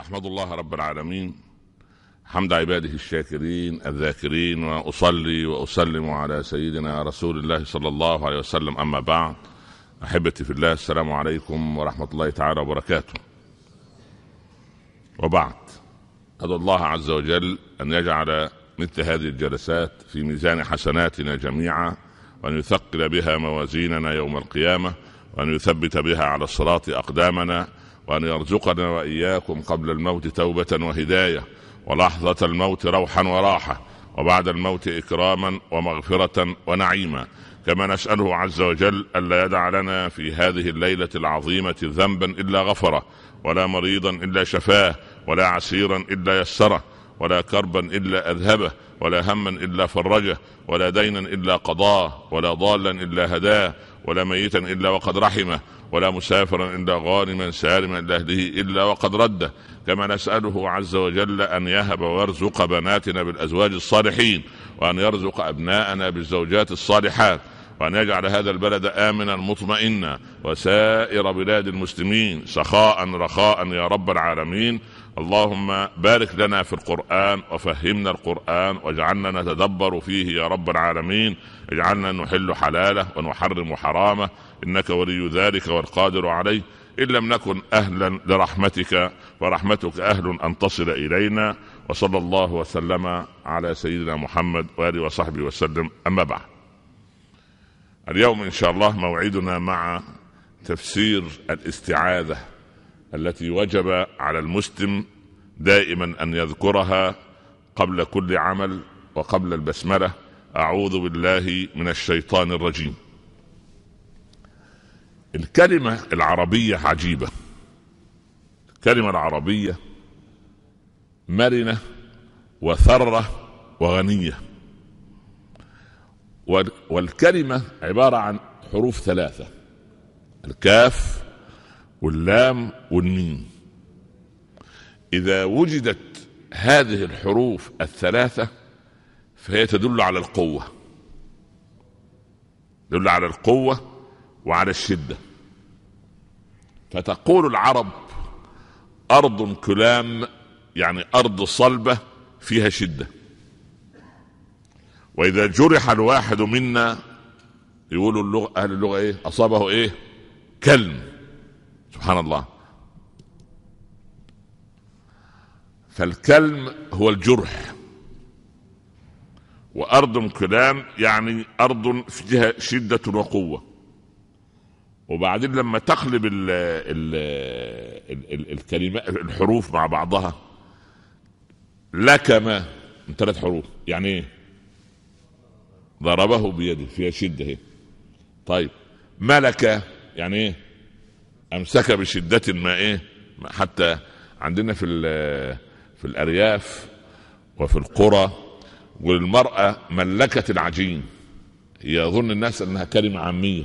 احمد الله رب العالمين حمد عباده الشاكرين الذاكرين واصلي واسلم على سيدنا رسول الله صلى الله عليه وسلم اما بعد احبتي في الله السلام عليكم ورحمه الله تعالى وبركاته وبعد ادعو الله عز وجل ان يجعل مثل هذه الجلسات في ميزان حسناتنا جميعا وان يثقل بها موازيننا يوم القيامه وان يثبت بها على الصراط اقدامنا وأن يرزقنا وإياكم قبل الموت توبة وهداية ولحظة الموت روحا وراحة وبعد الموت إكراما ومغفرة ونعيما كما نسأله عز وجل ألا يدع لنا في هذه الليلة العظيمة ذنبا إلا غفره ولا مريضا إلا شفاه ولا عسيرا إلا يسره ولا كربا إلا أذهبه ولا هما إلا فرجه ولا دينا إلا قضاه ولا ضالا إلا هداه ولا ميتا الا وقد رحمه ولا مسافرا الا غانما سالما لاهله الا وقد رده كما نساله عز وجل ان يهب ويرزق بناتنا بالازواج الصالحين وان يرزق ابناءنا بالزوجات الصالحات وأن يجعل هذا البلد آمنا مطمئنا وسائر بلاد المسلمين سخاء رخاء يا رب العالمين اللهم بارك لنا في القرآن وفهمنا القرآن واجعلنا نتدبر فيه يا رب العالمين اجعلنا نحل حلاله ونحرم حرامه إنك ولي ذلك والقادر عليه إن لم نكن أهلا لرحمتك ورحمتك أهل أن تصل إلينا وصلى الله وسلم على سيدنا محمد وآله وصحبه وسلم أما بعد اليوم إن شاء الله موعدنا مع تفسير الاستعاذة التي وجب على المسلم دائما ان يذكرها قبل كل عمل وقبل البسمله اعوذ بالله من الشيطان الرجيم الكلمه العربيه عجيبه الكلمه العربيه مرنه وثره وغنيه والكلمه عباره عن حروف ثلاثه الكاف واللام والميم إذا وجدت هذه الحروف الثلاثة فهي تدل على القوة تدل على القوة وعلى الشدة فتقول العرب أرض كلام يعني أرض صلبة فيها شدة وإذا جرح الواحد منا يقولوا اللغة أهل اللغة إيه أصابه إيه كلم سبحان الله فالكلم هو الجرح وأرض كلام يعني أرض فيها شدة وقوة وبعدين لما تقلب ال ال ال الكلمات الحروف مع بعضها لكما من ثلاث حروف يعني ايه ضربه بيده فيها شدة هي. طيب ملك يعني ايه امسك بشده ما ايه حتى عندنا في في الارياف وفي القرى والمراه ملكت العجين يظن الناس انها كلمه عاميه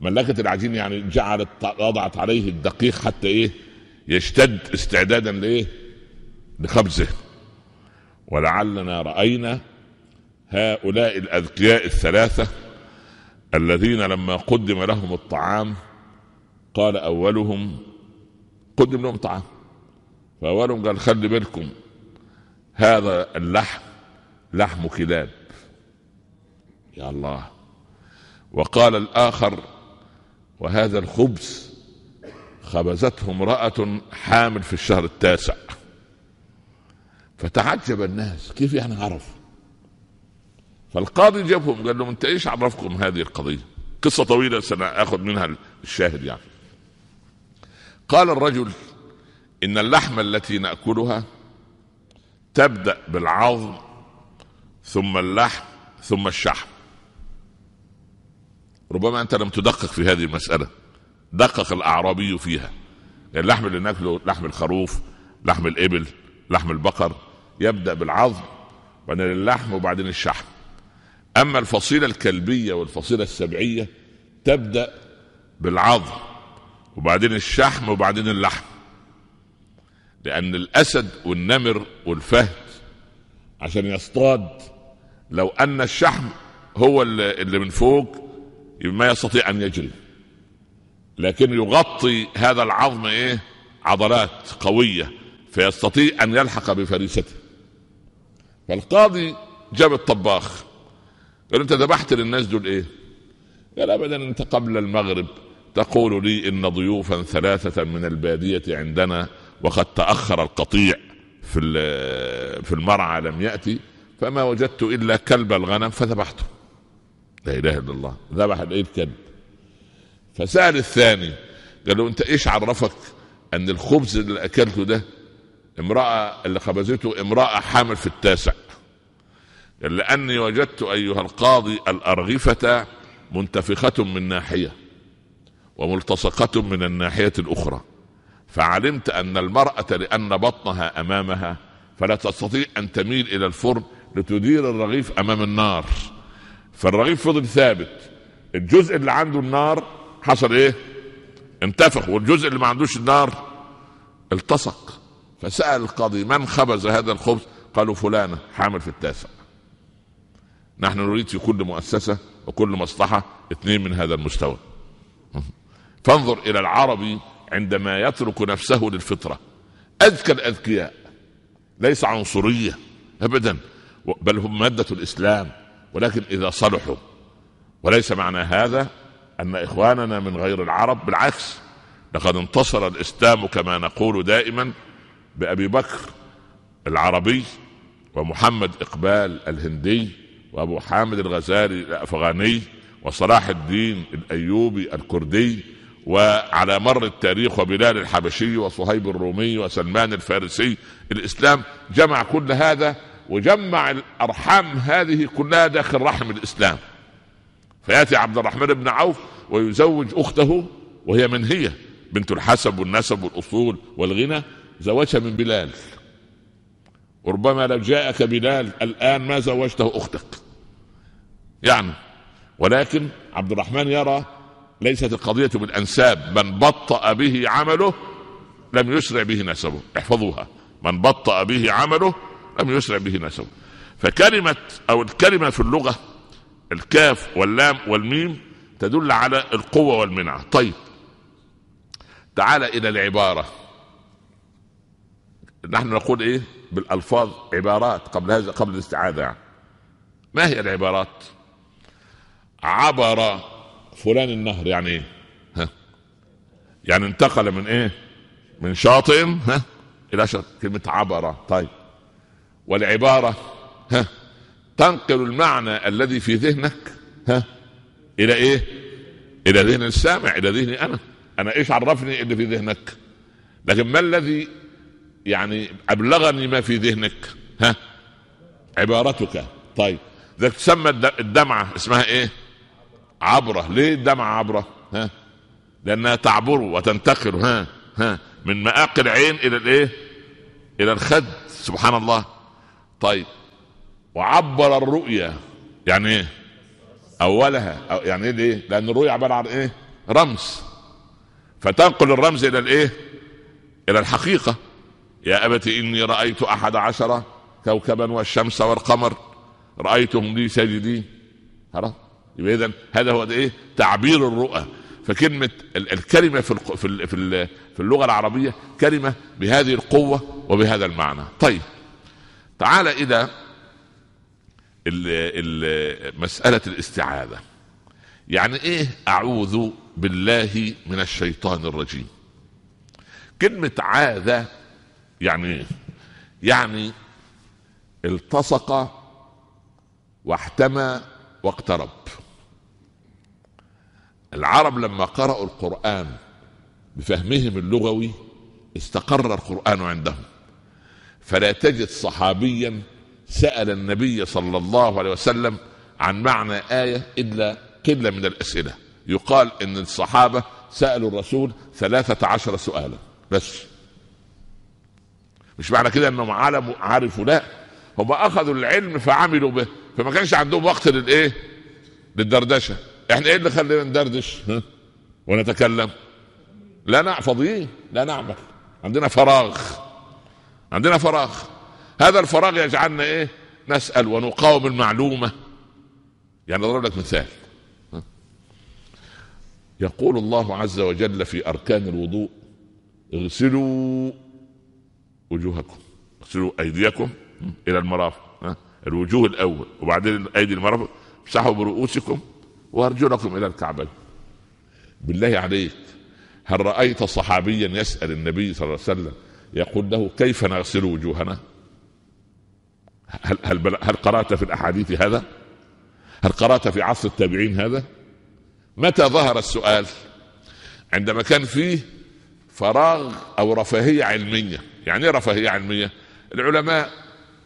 ملكت العجين يعني جعلت وضعت عليه الدقيق حتى ايه يشتد استعدادا لايه لخبزه ولعلنا راينا هؤلاء الاذكياء الثلاثه الذين لما قدم لهم الطعام قال أولهم قدم لهم طعام فأولهم قال خلي بالكم هذا اللحم لحم كلاب يا الله وقال الآخر وهذا الخبز خبزته امرأة حامل في الشهر التاسع فتعجب الناس كيف يعني عرفوا فالقاضي جابهم قال لهم انت ايش عرفكم هذه القضية قصة طويلة سنأخذ منها الشاهد يعني قال الرجل ان اللحمه التي ناكلها تبدا بالعظم ثم اللحم ثم الشحم ربما انت لم تدقق في هذه المساله دقق الاعرابي فيها يعني اللحم اللي ناكله لحم الخروف لحم الابل لحم البقر يبدا بالعظم وبعدين اللحم وبعدين الشحم اما الفصيله الكلبيه والفصيله السبعيه تبدا بالعظم وبعدين الشحم وبعدين اللحم لأن الأسد والنمر والفهد عشان يصطاد لو أن الشحم هو اللي من فوق ما يستطيع أن يجري لكن يغطي هذا العظم إيه عضلات قوية فيستطيع أن يلحق بفريسته فالقاضي جاب الطباخ قال أنت ذبحت للناس دول إيه؟ قال أبدا أنت قبل المغرب تقول لي إن ضيوفا ثلاثة من البادية عندنا وقد تأخر القطيع في في المرعى لم يأتي فما وجدت إلا كلب الغنم فذبحته لا إله إلا الله ذبح الإيه الكلب فسأل الثاني قال له أنت إيش عرفك أن الخبز اللي أكلته ده امرأة اللي خبزته امرأة حامل في التاسع قال لأني وجدت أيها القاضي الأرغفة منتفخة من ناحية وملتصقة من الناحية الأخرى فعلمت أن المرأة لأن بطنها أمامها فلا تستطيع أن تميل إلى الفرن لتدير الرغيف أمام النار فالرغيف فضل ثابت الجزء اللي عنده النار حصل إيه؟ انتفخ والجزء اللي ما عندوش النار التصق فسأل القاضي من خبز هذا الخبز قالوا فلانة حامل في التاسع نحن نريد في كل مؤسسة وكل مصلحة اثنين من هذا المستوى فانظر إلى العربي عندما يترك نفسه للفطرة أذكى الأذكياء ليس عنصرية أبدا بل هم مادة الإسلام ولكن إذا صلحوا وليس معنى هذا أن إخواننا من غير العرب بالعكس لقد انتصر الإسلام كما نقول دائما بأبي بكر العربي ومحمد إقبال الهندي وأبو حامد الغزالي الأفغاني وصلاح الدين الأيوبي الكردي وعلى مر التاريخ وبلال الحبشي وصهيب الرومي وسلمان الفارسي الاسلام جمع كل هذا وجمع الارحام هذه كلها داخل رحم الاسلام فياتي عبد الرحمن بن عوف ويزوج اخته وهي من هي بنت الحسب والنسب والاصول والغنى زوجها من بلال وربما لو جاءك بلال الان ما زوجته اختك يعني ولكن عبد الرحمن يرى ليست القضية بالأنساب من بطأ به عمله لم يسرع به نسبه احفظوها من بطأ به عمله لم يسرع به نسبه فكلمة أو الكلمة في اللغة الكاف واللام والميم تدل على القوة والمنعة طيب تعال إلى العبارة نحن نقول إيه بالألفاظ عبارات قبل هذا قبل الاستعاذة يعني. ما هي العبارات عبر فلان النهر يعني ايه ها يعني انتقل من ايه من شاطئ ها الى شاطئ كلمه عبره طيب والعباره ها تنقل المعنى الذي في ذهنك ها الى ايه الى ذهن السامع الى ذهني انا انا ايش عرفني اللي في ذهنك لكن ما الذي يعني ابلغني ما في ذهنك ها عبارتك طيب ده تسمى الدمعه اسمها ايه عبره ليه الدمعه عبره ها لانها تعبر وتنتقل ها ها من مآق العين الى الايه الى الخد سبحان الله طيب وعبر الرؤيا يعني ايه اولها أو يعني ايه ليه لان الرؤيا عباره عن ايه رمز فتنقل الرمز الى الايه الى الحقيقه يا أبت إني رأيت أحد عشر كوكبا والشمس والقمر رأيتهم لي ساجدين خلاص يبقى اذا هذا هو ايه تعبير الرؤى فكلمه الكلمه في في في اللغه العربيه كلمه بهذه القوه وبهذا المعنى طيب تعال الى مساله الاستعاذه يعني ايه اعوذ بالله من الشيطان الرجيم كلمه عاذ يعني ايه يعني التصق واحتمى واقترب العرب لما قرأوا القرآن بفهمهم اللغوي استقر القرآن عندهم فلا تجد صحابيا سأل النبي صلى الله عليه وسلم عن معنى آية إلا قلة من الأسئلة يقال إن الصحابة سألوا الرسول ثلاثة عشر سؤالا بس مش معنى كده انهم علموا عرفوا لا هم اخذوا العلم فعملوا به فما كانش عندهم وقت للايه للدردشه احنا ايه اللي خلينا ندردش ونتكلم لا نعم فاضيين لا نعمل عندنا فراغ عندنا فراغ هذا الفراغ يجعلنا ايه نسأل ونقاوم المعلومة يعني اضرب لك مثال يقول الله عز وجل في اركان الوضوء اغسلوا وجوهكم اغسلوا ايديكم الى المرافق الوجوه الاول وبعدين ايدي المرافق امسحوا برؤوسكم وارجلكم الى الكعبه بالله عليك هل رايت صحابيا يسال النبي صلى الله عليه وسلم يقول له كيف نغسل وجوهنا هل, هل, هل قرات في الاحاديث هذا هل قرات في عصر التابعين هذا متى ظهر السؤال عندما كان فيه فراغ او رفاهيه علميه يعني ايه رفاهيه علميه العلماء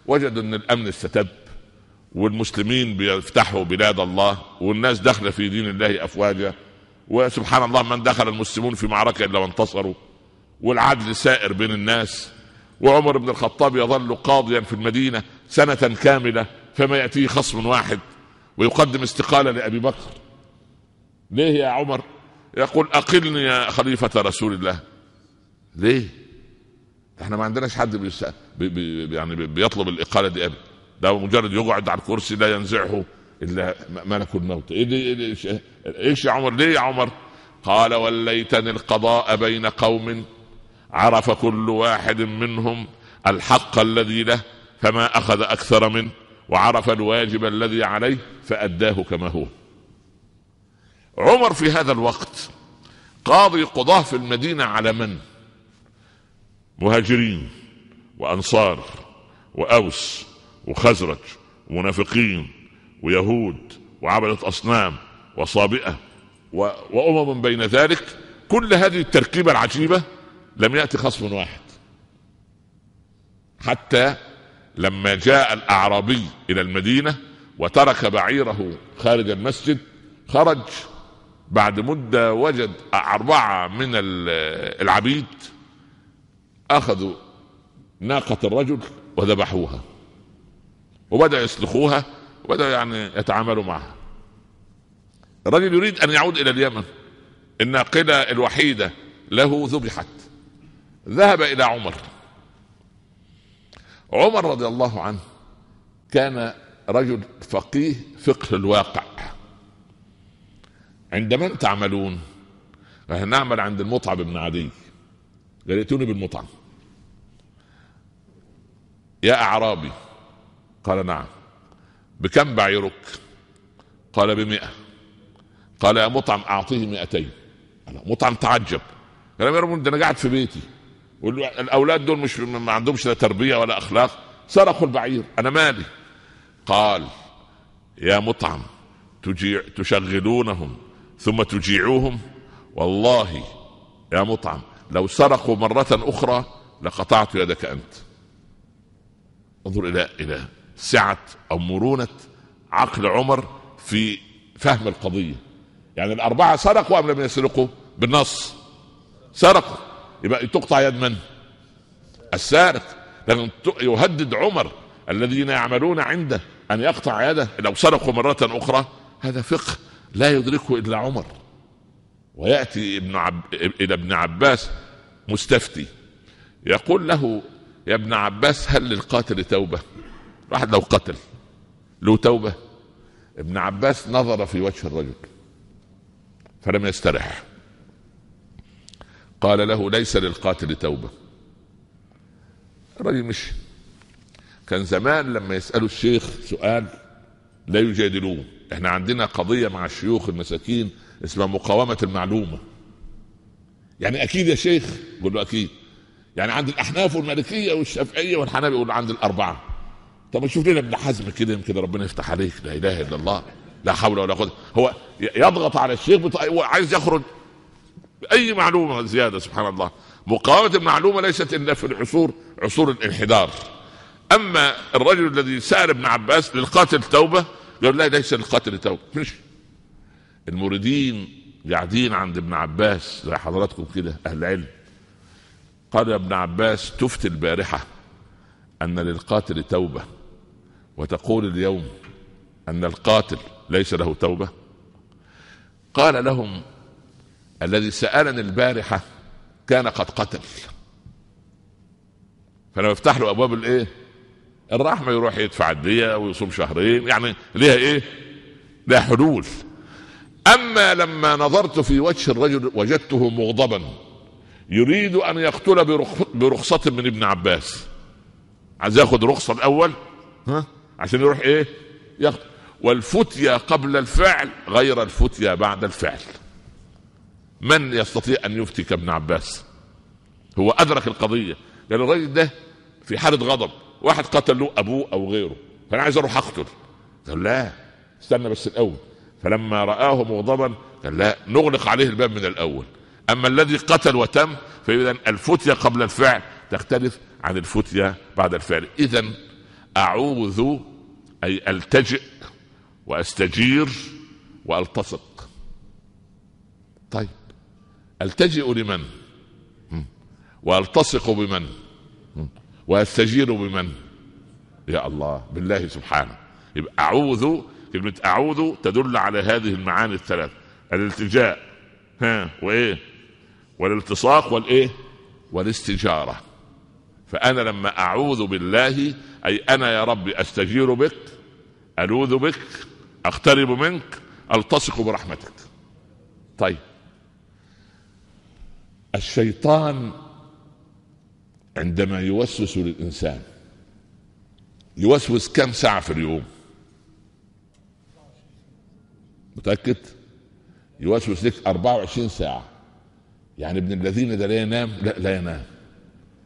وجدوا ان الامن استتب والمسلمين بيفتحوا بلاد الله والناس داخله في دين الله افواجا وسبحان الله من دخل المسلمون في معركه الا وانتصروا والعدل سائر بين الناس وعمر بن الخطاب يظل قاضيا في المدينه سنه كامله فما ياتيه خصم واحد ويقدم استقاله لابي بكر ليه يا عمر يقول اقلني يا خليفه رسول الله ليه احنا ما عندناش حد بيسأل بي بي يعني بيطلب الاقاله دي ابدا ده مجرد يقعد على الكرسي لا ينزعه الا ملك الموت ايه, إيه ايش يا عمر ليه يا عمر قال وليتني القضاء بين قوم عرف كل واحد منهم الحق الذي له فما اخذ اكثر منه وعرف الواجب الذي عليه فاداه كما هو عمر في هذا الوقت قاضي قضاه في المدينه على من مهاجرين وانصار واوس وخزرج ومنافقين ويهود وعبدة أصنام وصابئة وأمم بين ذلك كل هذه التركيبة العجيبة لم يأتي خصم واحد حتى لما جاء الأعرابي إلى المدينة وترك بعيره خارج المسجد خرج بعد مدة وجد أربعة من العبيد أخذوا ناقة الرجل وذبحوها وبداوا يسلخوها وبداوا يعني يتعاملوا معها الرجل يريد ان يعود الى اليمن الناقله الوحيده له ذبحت ذهب الى عمر عمر رضي الله عنه كان رجل فقيه فقه الواقع عند من تعملون نعمل عند المطعم بن عدي قال ائتوني بالمطعم يا اعرابي قال نعم بكم بعيرك قال بمئة قال يا مطعم أعطيه مئتين مطعم تعجب قال يا رب ده أنا قاعد في بيتي والاولاد دول مش ما عندهمش لا تربية ولا أخلاق سرقوا البعير أنا مالي قال يا مطعم تجيع تشغلونهم ثم تجيعوهم والله يا مطعم لو سرقوا مرة أخرى لقطعت يدك أنت انظر إلى إلى سعة أو مرونة عقل عمر في فهم القضية يعني الأربعة سرقوا أم لم يسرقوا بالنص سرقوا يبقى تقطع يد من السارق لأن يهدد عمر الذين يعملون عنده أن يقطع يده لو سرقوا مرة أخرى هذا فقه لا يدركه إلا عمر ويأتي ابن عب... إلى ابن عباس مستفتي يقول له يا ابن عباس هل للقاتل توبة واحد لو قتل له توبه ابن عباس نظر في وجه الرجل فلم يسترح قال له ليس للقاتل توبه الرجل مشي كان زمان لما يسالوا الشيخ سؤال لا يجادلوه احنا عندنا قضيه مع الشيوخ المساكين اسمها مقاومه المعلومه يعني اكيد يا شيخ قل له اكيد يعني عند الاحناف والمالكيه والشافعيه والحنابله يقول عند الاربعه طب شوف لنا ابن حزم كده يمكن ربنا يفتح عليك لا اله الا الله لا حول ولا قوه هو يضغط على الشيخ بط... عايز يخرج اي معلومه زياده سبحان الله مقاومه المعلومه ليست الا في العصور عصور الانحدار اما الرجل الذي سال ابن عباس للقاتل توبه قال لا ليس للقاتل توبه مش المريدين قاعدين عند ابن عباس زي حضراتكم كده اهل العلم قال ابن عباس تفتي البارحه ان للقاتل توبه وتقول اليوم أن القاتل ليس له توبة قال لهم الذي سألني البارحة كان قد قتل فلما يفتح له أبواب الإيه الرحمة يروح يدفع الدية ويصوم شهرين يعني ليها إيه لها حلول أما لما نظرت في وجه الرجل وجدته مغضبا يريد أن يقتل برخصة من ابن عباس عايز ياخد رخصة الأول ها عشان يروح ايه يخطب والفتيا قبل الفعل غير الفتيا بعد الفعل من يستطيع ان يفتي كابن عباس هو ادرك القضيه لان الراجل ده في حاله غضب واحد قتل له ابوه او غيره فانا عايز اروح اقتل قال لا استنى بس الاول فلما رآه مغضبا قال لا نغلق عليه الباب من الأول أما الذي قتل وتم فإذا الفتية قبل الفعل تختلف عن الفتية بعد الفعل إذا أعوذ أي ألتجئ وأستجير وألتصق طيب ألتجئ لمن وألتصق بمن وأستجير بمن يا الله بالله سبحانه يبقى أعوذ كلمة أعوذ تدل على هذه المعاني الثلاث الالتجاء ها وإيه والالتصاق والإيه والاستجارة فأنا لما أعوذ بالله أي أنا يا ربي أستجير بك ألوذ بك أقترب منك ألتصق برحمتك طيب الشيطان عندما يوسوس للإنسان يوسوس كم ساعة في اليوم متأكد يوسوس لك 24 ساعة يعني ابن الذين ده لا ينام لا لا ينام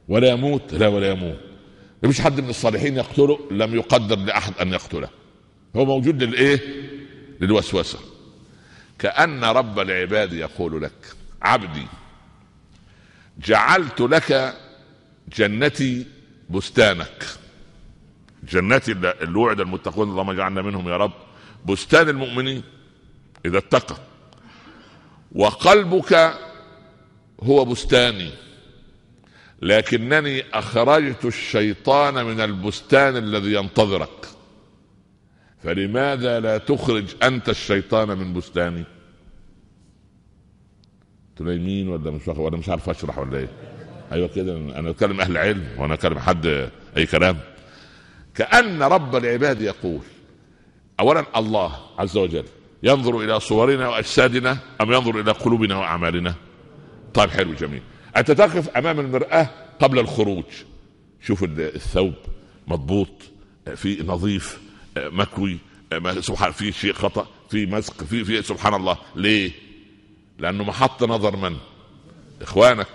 ولا يموت لا ولا يموت مفيش حد من الصالحين يقتله لم يقدر لاحد ان يقتله هو موجود للايه للوسوسه كان رب العباد يقول لك عبدي جعلت لك جنتي بستانك جنتي اللي وعد المتقون اللهم اجعلنا منهم يا رب بستان المؤمنين اذا اتقى وقلبك هو بستاني لكنني اخرجت الشيطان من البستان الذي ينتظرك فلماذا لا تخرج انت الشيطان من بستاني تقول ولا مش ولا مش عارف اشرح ولا ايه ايوه كده انا بتكلم اهل علم وانا بتكلم حد اي كلام كان رب العباد يقول اولا الله عز وجل ينظر الى صورنا واجسادنا ام ينظر الى قلوبنا واعمالنا طيب حلو جميل أنت تقف أمام المرآة قبل الخروج شوف الثوب مضبوط في نظيف مكوي سبحان في شيء خطأ في مسك في في سبحان الله ليه؟ لأنه محط نظر من؟ إخوانك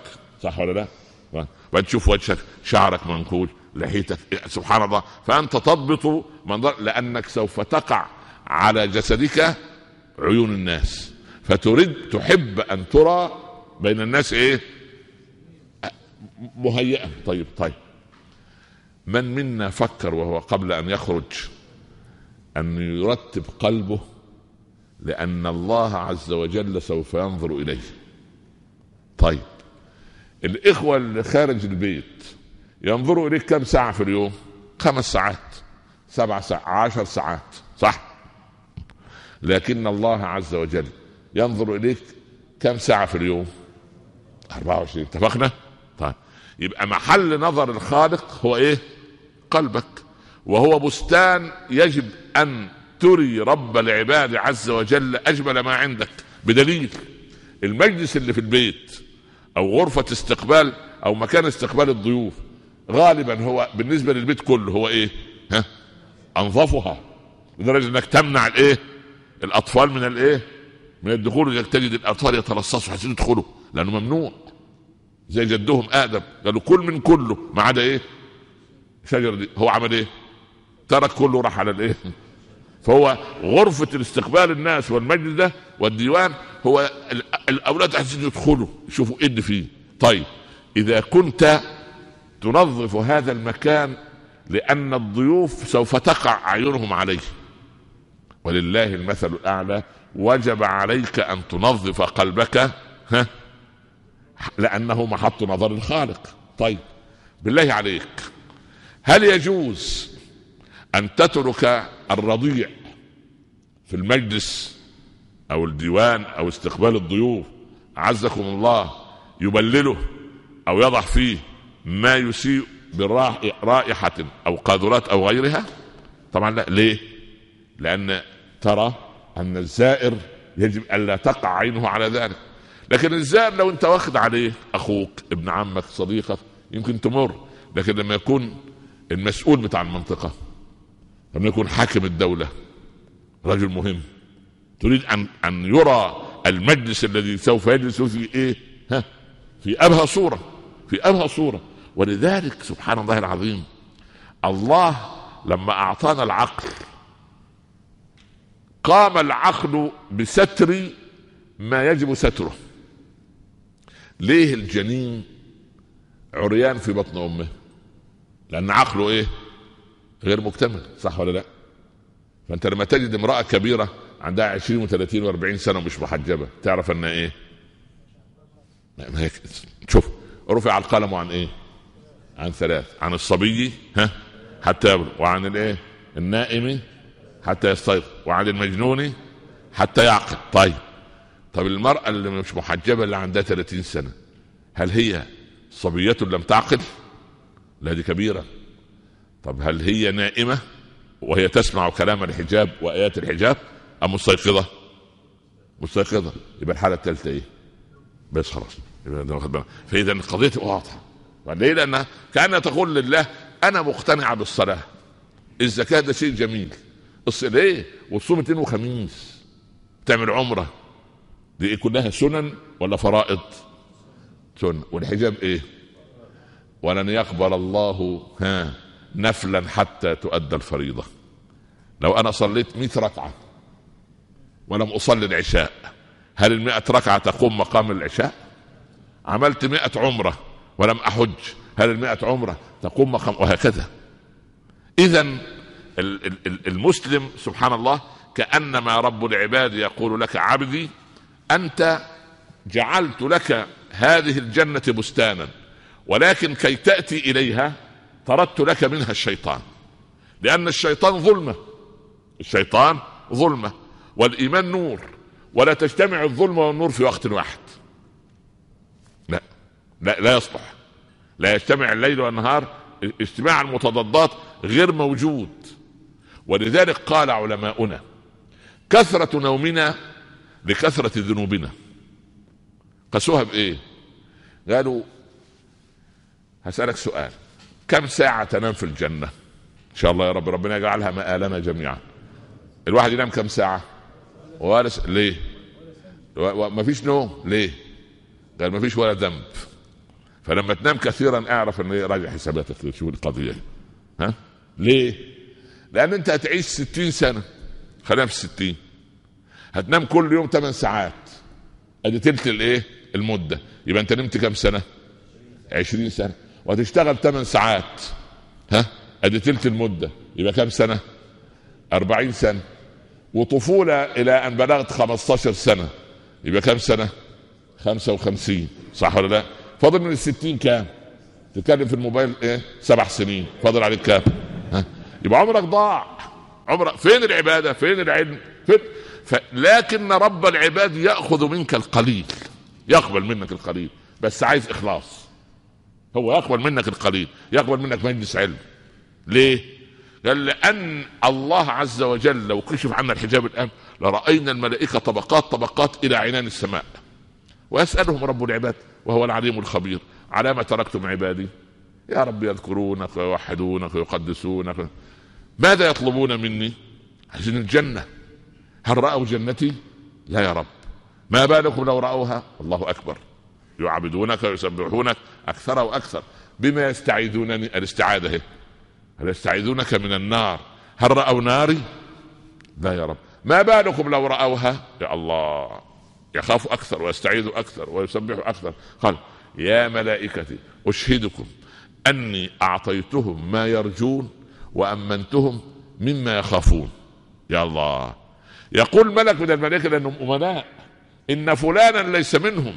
صح ولا لا؟ فتشوف وجهك شعرك منقول لحيتك سبحان الله فأنت تضبط منظر لأنك سوف تقع على جسدك عيون الناس فتريد تحب أن ترى بين الناس إيه؟ مهيئة طيب طيب من منا فكر وهو قبل أن يخرج أن يرتب قلبه لأن الله عز وجل سوف ينظر إليه طيب الإخوة اللي خارج البيت ينظروا إليك كم ساعة في اليوم خمس ساعات سبع ساعات عشر ساعات صح لكن الله عز وجل ينظر إليك كم ساعة في اليوم 24 اتفقنا طيب يبقى محل نظر الخالق هو ايه قلبك وهو بستان يجب ان تري رب العباد عز وجل اجمل ما عندك بدليل المجلس اللي في البيت او غرفه استقبال او مكان استقبال الضيوف غالبا هو بالنسبه للبيت كله هو ايه ها انظفها لدرجه انك تمنع الايه الاطفال من الايه من الدخول تجد الاطفال يتلصصوا عشان يدخلوا لانه ممنوع زي جدهم ادم قالوا كل من كله ما عدا ايه شجر دي هو عمل ايه ترك كله راح على الايه فهو غرفة الاستقبال الناس والمجلس ده والديوان هو الأولاد عايزين يدخلوا يشوفوا ايه اللي فيه طيب إذا كنت تنظف هذا المكان لأن الضيوف سوف تقع أعينهم عليه ولله المثل الأعلى وجب عليك أن تنظف قلبك ها لأنه محط نظر الخالق طيب بالله عليك هل يجوز أن تترك الرضيع في المجلس أو الديوان أو استقبال الضيوف عزكم الله يبلله أو يضع فيه ما يسيء برائحة أو قاذورات أو غيرها طبعا لا ليه لأن ترى أن الزائر يجب ألا تقع عينه على ذلك لكن الزهر لو انت واخد عليه اخوك ابن عمك صديقك يمكن تمر لكن لما يكون المسؤول بتاع المنطقه لما يكون حاكم الدوله رجل مهم تريد ان ان يرى المجلس الذي سوف يجلس في ايه؟ ها؟ في ابهى صوره في ابهى صوره ولذلك سبحان الله العظيم الله لما اعطانا العقل قام العقل بستر ما يجب ستره ليه الجنين عريان في بطن امه لان عقله ايه غير مكتمل صح ولا لا فانت لما تجد امراه كبيره عندها 20 و30 و40 سنه ومش محجبه تعرف ان ايه ما هيك شوف رفع القلم عن ايه عن ثلاث عن الصبي ها حتى يبلغ وعن الايه النائم حتى يستيقظ وعن المجنون حتى يعقل طيب طب المرأة اللي مش محجبة اللي عندها 30 سنة هل هي صبية لم تعقل؟ لا دي كبيرة طب هل هي نائمة وهي تسمع كلام الحجاب وآيات الحجاب أم مستيقظة؟ مستيقظة يبقى الحالة الثالثة إيه؟ بس خلاص فإذا القضية واضحة ليه؟ لأنها كأنها تقول لله أنا مقتنعة بالصلاة الزكاة ده شيء جميل الصلاة إيه؟ وتصوم اثنين وخميس تعمل عمره دي كلها سنن ولا فرائض سنن والحجاب ايه ولن يقبل الله ها نفلا حتى تؤدى الفريضه لو انا صليت 100 ركعه ولم اصلي العشاء هل ال 100 ركعه تقوم مقام العشاء عملت 100 عمره ولم احج هل ال 100 عمره تقوم مقام وهكذا اذا المسلم سبحان الله كانما رب العباد يقول لك عبدي انت جعلت لك هذه الجنه بستانا ولكن كي تاتي اليها طردت لك منها الشيطان لان الشيطان ظلمه الشيطان ظلمه والايمان نور ولا تجتمع الظلمه والنور في وقت واحد لا لا لا يصلح لا يجتمع الليل والنهار اجتماع المتضادات غير موجود ولذلك قال علماؤنا كثره نومنا لكثرة ذنوبنا قاسوها بإيه قالوا هسألك سؤال كم ساعة تنام في الجنة إن شاء الله يا رب ربنا يجعلها مآلنا جميعا الواحد ينام كم ساعة وارس ليه ما فيش نوم ليه قال ما فيش ولا ذنب فلما تنام كثيرا اعرف ان راجع حساباتك شوف القضيه ها ليه لان انت هتعيش ستين سنه خلينا في الستين هتنام كل يوم 8 ساعات ادي تلت الايه المده يبقى انت نمت كام سنه 20 سنه وهتشتغل 8 ساعات ها ادي تلت المده يبقى كام سنه 40 سنه وطفوله الى ان بلغت 15 سنه يبقى كام سنه 55 صح ولا لا فاضل من الستين كام تتكلم في الموبايل ايه سبع سنين فاضل عليك كام ها يبقى عمرك ضاع عمرك فين العباده فين العلم فين لكن رب العباد ياخذ منك القليل يقبل منك القليل بس عايز اخلاص هو يقبل منك القليل يقبل منك مجلس علم ليه قال لان الله عز وجل لو كشف عنا الحجاب الان لراينا الملائكه طبقات طبقات الى عنان السماء ويسالهم رب العباد وهو العليم الخبير على ما تركتم عبادي يا رب يذكرونك ويوحدونك ويقدسونك ماذا يطلبون مني عايزين الجنه هل رأوا جنتي لا يا رب ما بالكم لو رأوها الله أكبر يعبدونك ويسبحونك أكثر وأكثر بما يستعيذونني الاستعاذة هي هل يستعيذونك من النار هل رأوا ناري لا يا رب ما بالكم لو رأوها يا الله يخاف أكثر ويستعيذ أكثر ويسبح أكثر قال يا ملائكتي أشهدكم أني أعطيتهم ما يرجون وأمنتهم مما يخافون يا الله يقول ملك من الملائكة لأنهم أمناء إن فلانا ليس منهم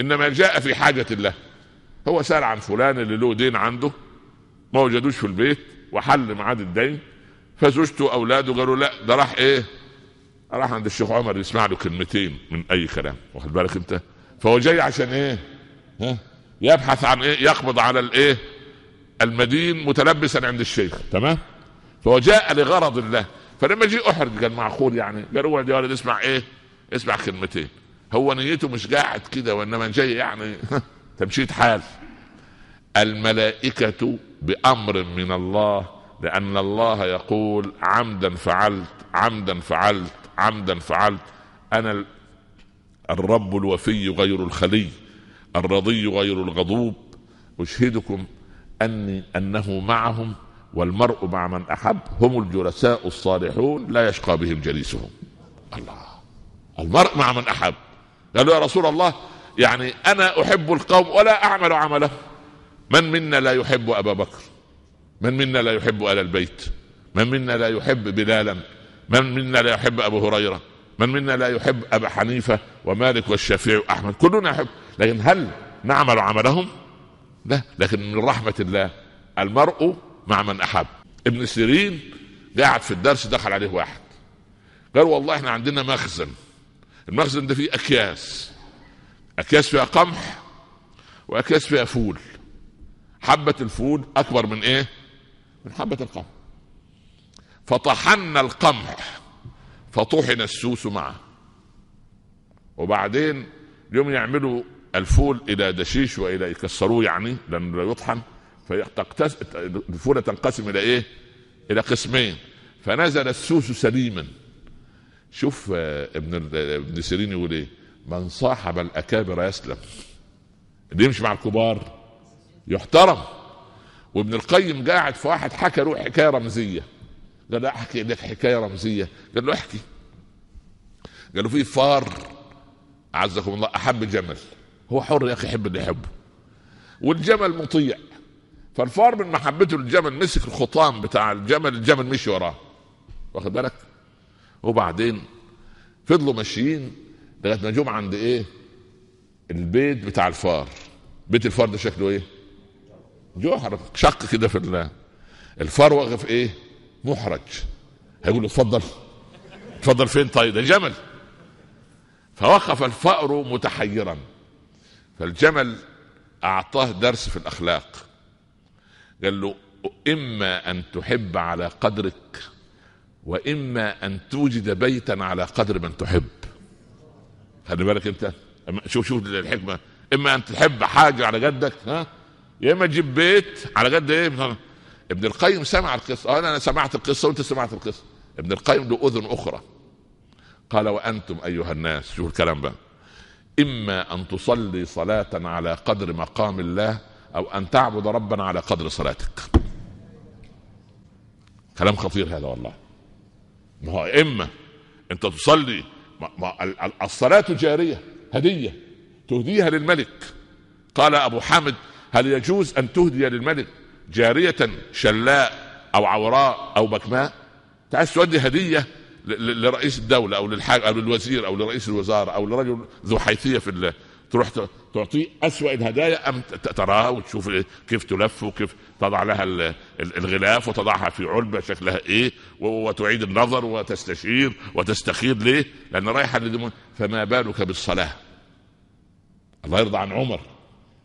إنما جاء في حاجة الله هو سأل عن فلان اللي له دين عنده ما وجدوش في البيت وحل معاد الدين فزوجته وأولاده قالوا لا ده راح إيه راح عند الشيخ عمر يسمع له كلمتين من أي كلام واخد بالك أنت فهو جاي عشان إيه ها يبحث عن إيه يقبض على الإيه المدين متلبسا عند الشيخ تمام فهو جاء لغرض الله فلما جه احرج قال معقول يعني قال هو يا ولد اسمع ايه اسمع كلمتين هو نيته مش قاعد كده وانما جاي يعني تمشيت حال الملائكة بأمر من الله لأن الله يقول عمدا فعلت عمدا فعلت عمدا فعلت أنا الرب الوفي غير الخلي الرضي غير الغضوب أشهدكم أني أنه معهم والمرء مع من احب هم الجلساء الصالحون لا يشقى بهم جليسهم الله المرء مع من احب قال يا رسول الله يعني انا احب القوم ولا اعمل عمله من منا لا يحب ابا بكر من منا لا يحب ال البيت من منا لا يحب بلالا من منا لا يحب ابو هريره من منا لا يحب ابا حنيفه ومالك والشافعي واحمد كلنا يحب لكن هل نعمل عملهم لا لكن من رحمه الله المرء مع من احب ابن سيرين قاعد في الدرس دخل عليه واحد قال والله احنا عندنا مخزن المخزن ده فيه اكياس اكياس فيها قمح واكياس فيها فول حبه الفول اكبر من ايه من حبه القمح فطحنا القمح فطحن السوس معه وبعدين يوم يعملوا الفول الى دشيش والى يكسروه يعني لانه لا يطحن فتقتس... الفولة تنقسم إلى إيه؟ إلى قسمين فنزل السوس سليما شوف آه، ابن ابن سيرين يقول ايه؟ من صاحب الاكابر يسلم اللي يمشي مع الكبار يحترم وابن القيم قاعد في واحد حكى له حكايه رمزيه قال له احكي لك حكايه رمزيه قال له احكي قال له في فار اعزكم الله احب جمل هو حر يا اخي يحب اللي يحبه والجمل مطيع فالفار من محبته للجمل مسك الخطام بتاع الجمل الجمل مشي وراه واخد بالك وبعدين فضلوا ماشيين لغايه ما جم عند ايه البيت بتاع الفار بيت الفار ده شكله ايه جوهر شق كده في الفار واقف ايه محرج هيقول له اتفضل اتفضل فين طيب ده جمل فوقف الفأر متحيرا فالجمل أعطاه درس في الأخلاق قال له إما أن تحب على قدرك وإما أن توجد بيتا على قدر من تحب خلي بالك أنت شوف شوف الحكمة إما أن تحب حاجة على قدك ها يا إما تجيب بيت على قد إيه ابن القيم سمع القصة أنا أنا سمعت القصة وأنت سمعت القصة ابن القيم له أذن أخرى قال وأنتم أيها الناس شوف الكلام بقى إما أن تصلي صلاة على قدر مقام الله او ان تعبد ربنا على قدر صلاتك كلام خطير هذا والله ما هو اما انت تصلي ما ما الصلاه جاريه هديه تهديها للملك قال ابو حامد هل يجوز ان تهدي للملك جاريه شلاء او عوراء او بكماء انت عايز تودي هديه لرئيس الدوله او للحاج او للوزير او لرئيس الوزاره او لرجل ذو حيثيه في الله تروح تعطيه أسوأ الهدايا أم تراها وتشوف كيف تلف وكيف تضع لها الغلاف وتضعها في علبة شكلها إيه وتعيد النظر وتستشير وتستخير ليه لأن رايحة فما بالك بالصلاة الله يرضى عن عمر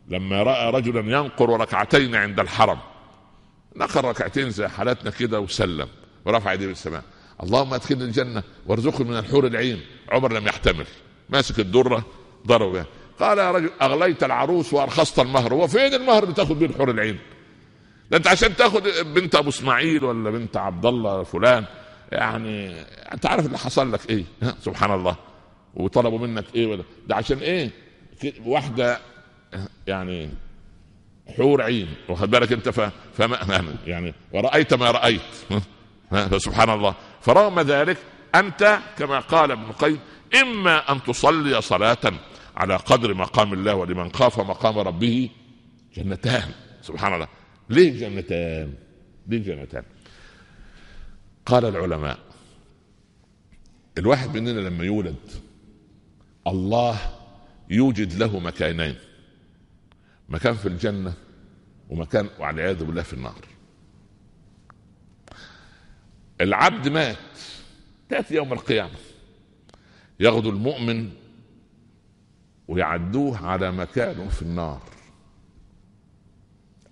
لما رأى رجلا ينقر ركعتين عند الحرم نقر ركعتين زي حالتنا كده وسلم ورفع يديه للسماء اللهم ادخلني الجنة وارزقني من الحور العين عمر لم يحتمل ماسك الدرة ضرب قال يا رجل اغليت العروس وارخصت المهر وفين المهر اللي تاخذ به الحور العين ده انت عشان تاخذ بنت ابو اسماعيل ولا بنت عبد الله فلان يعني انت عارف اللي حصل لك ايه سبحان الله وطلبوا منك ايه ولا ده عشان ايه واحده يعني حور عين واخد بالك انت فما يعني ورايت ما رايت سبحان الله فرغم ذلك انت كما قال ابن القيم اما ان تصلي صلاه على قدر مقام الله ولمن خاف مقام ربه جنتان سبحان الله ليه جنتان ليه جنتان قال العلماء الواحد مننا لما يولد الله يوجد له مكانين مكان في الجنة ومكان والعياذ بالله في النار العبد مات تأتي يوم القيامة يغدو المؤمن ويعدوه على مكانه في النار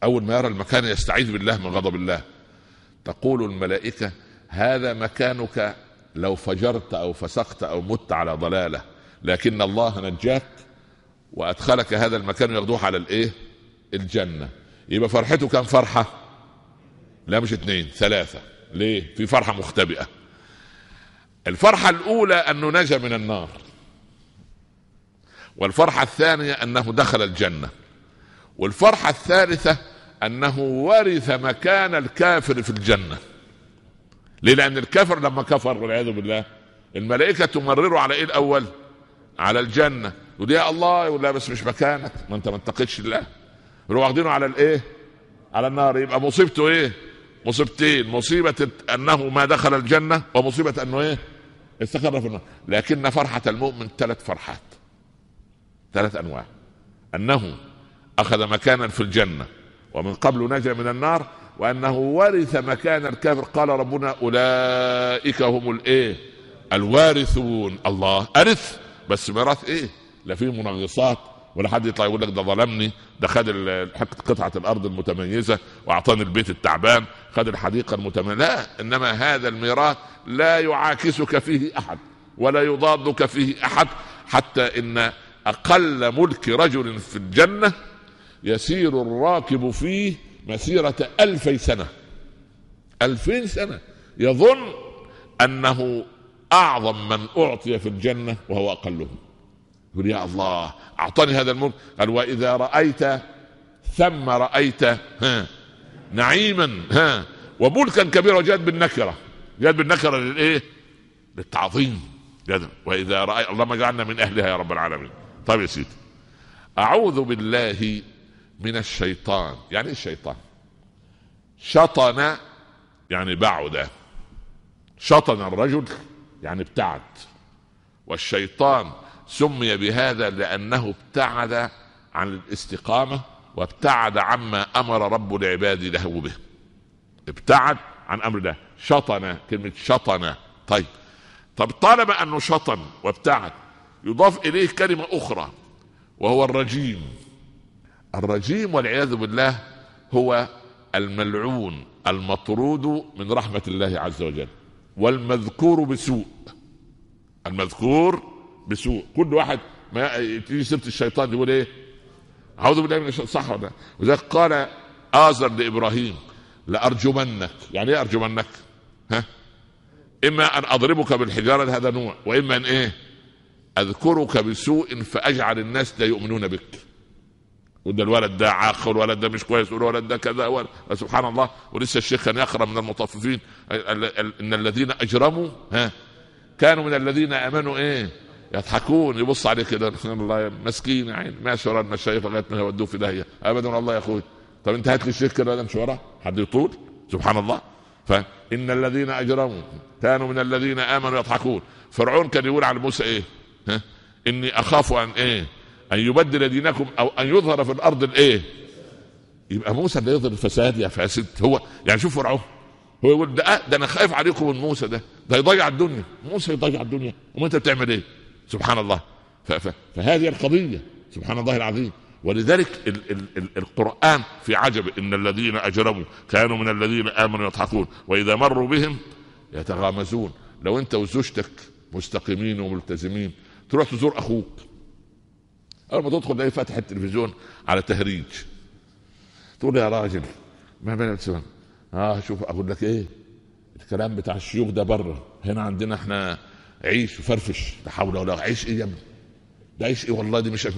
أول ما يرى المكان يستعيذ بالله من غضب الله تقول الملائكة هذا مكانك لو فجرت أو فسقت أو مت على ضلالة لكن الله نجاك وأدخلك هذا المكان ياخدوه على الإيه الجنة يبقى فرحته كان فرحة لا مش اثنين ثلاثة ليه في فرحة مختبئة الفرحة الأولى أنه نجا من النار والفرحة الثانية أنه دخل الجنة والفرحة الثالثة أنه ورث مكان الكافر في الجنة ليه لأن الكافر لما كفر والعياذ بالله الملائكة تمرره على إيه الأول على الجنة يقول يا الله يقول لا بس مش مكانك ما أنت ما اتقيتش الله يقولوا واخدينه على الإيه على النار يبقى مصيبته إيه مصيبتين مصيبة أنه ما دخل الجنة ومصيبة أنه إيه استقر في النار لكن فرحة المؤمن ثلاث فرحات ثلاث انواع انه اخذ مكانا في الجنه ومن قبل نجا من النار وانه ورث مكان الكافر قال ربنا اولئك هم الايه الوارثون الله ارث بس ميراث ايه لا فيه منغصات ولا حد يطلع يقول لك ده ظلمني ده خد قطعه الارض المتميزه واعطاني البيت التعبان خد الحديقه المتميزه لا انما هذا الميراث لا يعاكسك فيه احد ولا يضادك فيه احد حتى ان أقل ملك رجل في الجنة يسير الراكب فيه مسيرة ألفي سنة ألفين سنة يظن أنه أعظم من أعطي في الجنة وهو أقلهم يقول يا الله أعطاني هذا الملك قال وإذا رأيت ثم رأيت ها نعيما ها وملكا كبيرا جاءت بالنكرة جاءت بالنكرة للإيه للتعظيم جدا وإذا رأي اللهم اجعلنا من أهلها يا رب العالمين طيب يا سيدي اعوذ بالله من الشيطان يعني ايه الشيطان شطن يعني بعد شطن الرجل يعني ابتعد والشيطان سمي بهذا لانه ابتعد عن الاستقامه وابتعد عما امر رب العباد له به ابتعد عن امر الله شطن كلمه شطن طيب طب طالما انه شطن وابتعد يضاف اليه كلمه اخرى وهو الرجيم الرجيم والعياذ بالله هو الملعون المطرود من رحمه الله عز وجل والمذكور بسوء المذكور بسوء كل واحد ما تيجي سيره الشيطان يقول ايه اعوذ بالله من الشيطان صح ولا قال آزر لإبراهيم لأرجمنك يعني إيه أرجمنك ها إما أن أضربك بالحجارة هذا نوع وإما أن إيه اذكرك بسوء فاجعل الناس لا يؤمنون بك وده الولد ده عاق والولد ده مش كويس والولد ده كذا سبحان الله ولسه الشيخ كان يقرا من المطففين ان الذين اجرموا ها كانوا من الذين امنوا ايه يضحكون يبص عليه كده الله مسكين عين ما شرى المشايخ لغايه ما يودوه في داهيه ابدا والله يا اخوي طب انت هات لي الشيخ كده ده مش وراه حد يطول سبحان الله فان الذين اجرموا كانوا من الذين امنوا يضحكون فرعون كان يقول على موسى ايه ها اني اخاف ان ايه ان يبدل دينكم او ان يظهر في الارض الايه يبقى موسى اللي يظهر الفساد يا فاسد هو يعني شوف فرعون هو يقول ده ده انا خايف عليكم من موسى ده ده يضيع الدنيا موسى يضيع الدنيا وما انت بتعمل ايه سبحان الله فهذه القضيه سبحان الله العظيم ولذلك ال ال ال القرآن في عجب إن الذين أجرموا كانوا من الذين آمنوا يضحكون وإذا مروا بهم يتغامزون لو أنت وزوجتك مستقيمين وملتزمين تروح تزور اخوك اول ما تدخل تلاقيه فاتح التلفزيون على تهريج تقول يا راجل ما بين اه شوف اقول لك ايه الكلام بتاع الشيوخ ده بره هنا عندنا احنا عيش وفرفش لا حول ولا قوه عيش ايه يا ابني ده عيش ايه والله دي مش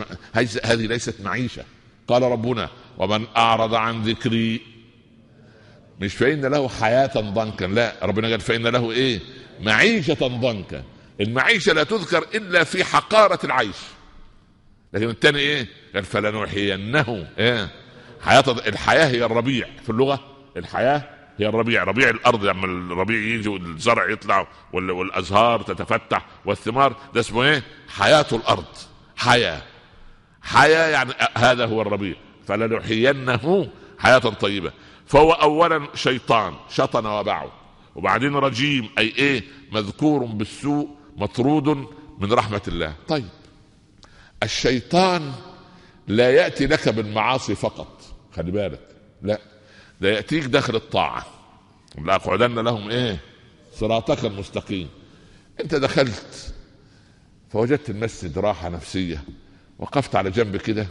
هذه ليست معيشه قال ربنا ومن اعرض عن ذكري مش فان له حياه ضنكا لا ربنا قال فان له ايه معيشه ضنكا المعيشة لا تذكر إلا في حقارة العيش لكن الثاني إيه قال فلنحيينه إيه حياة الحياة هي الربيع في اللغة الحياة هي الربيع ربيع الأرض لما الربيع يجي والزرع يطلع والأزهار تتفتح والثمار ده اسمه إيه حياة الأرض حياة حياة يعني هذا هو الربيع فلنحيينه حياة طيبة فهو أولا شيطان شطن وبعه وبعدين رجيم أي إيه مذكور بالسوء مطرود من رحمه الله طيب الشيطان لا ياتي لك بالمعاصي فقط خلي بالك لا ده ياتيك داخل الطاعه لاقعدن لهم ايه صراطك المستقيم انت دخلت فوجدت المسجد راحه نفسيه وقفت على جنب كده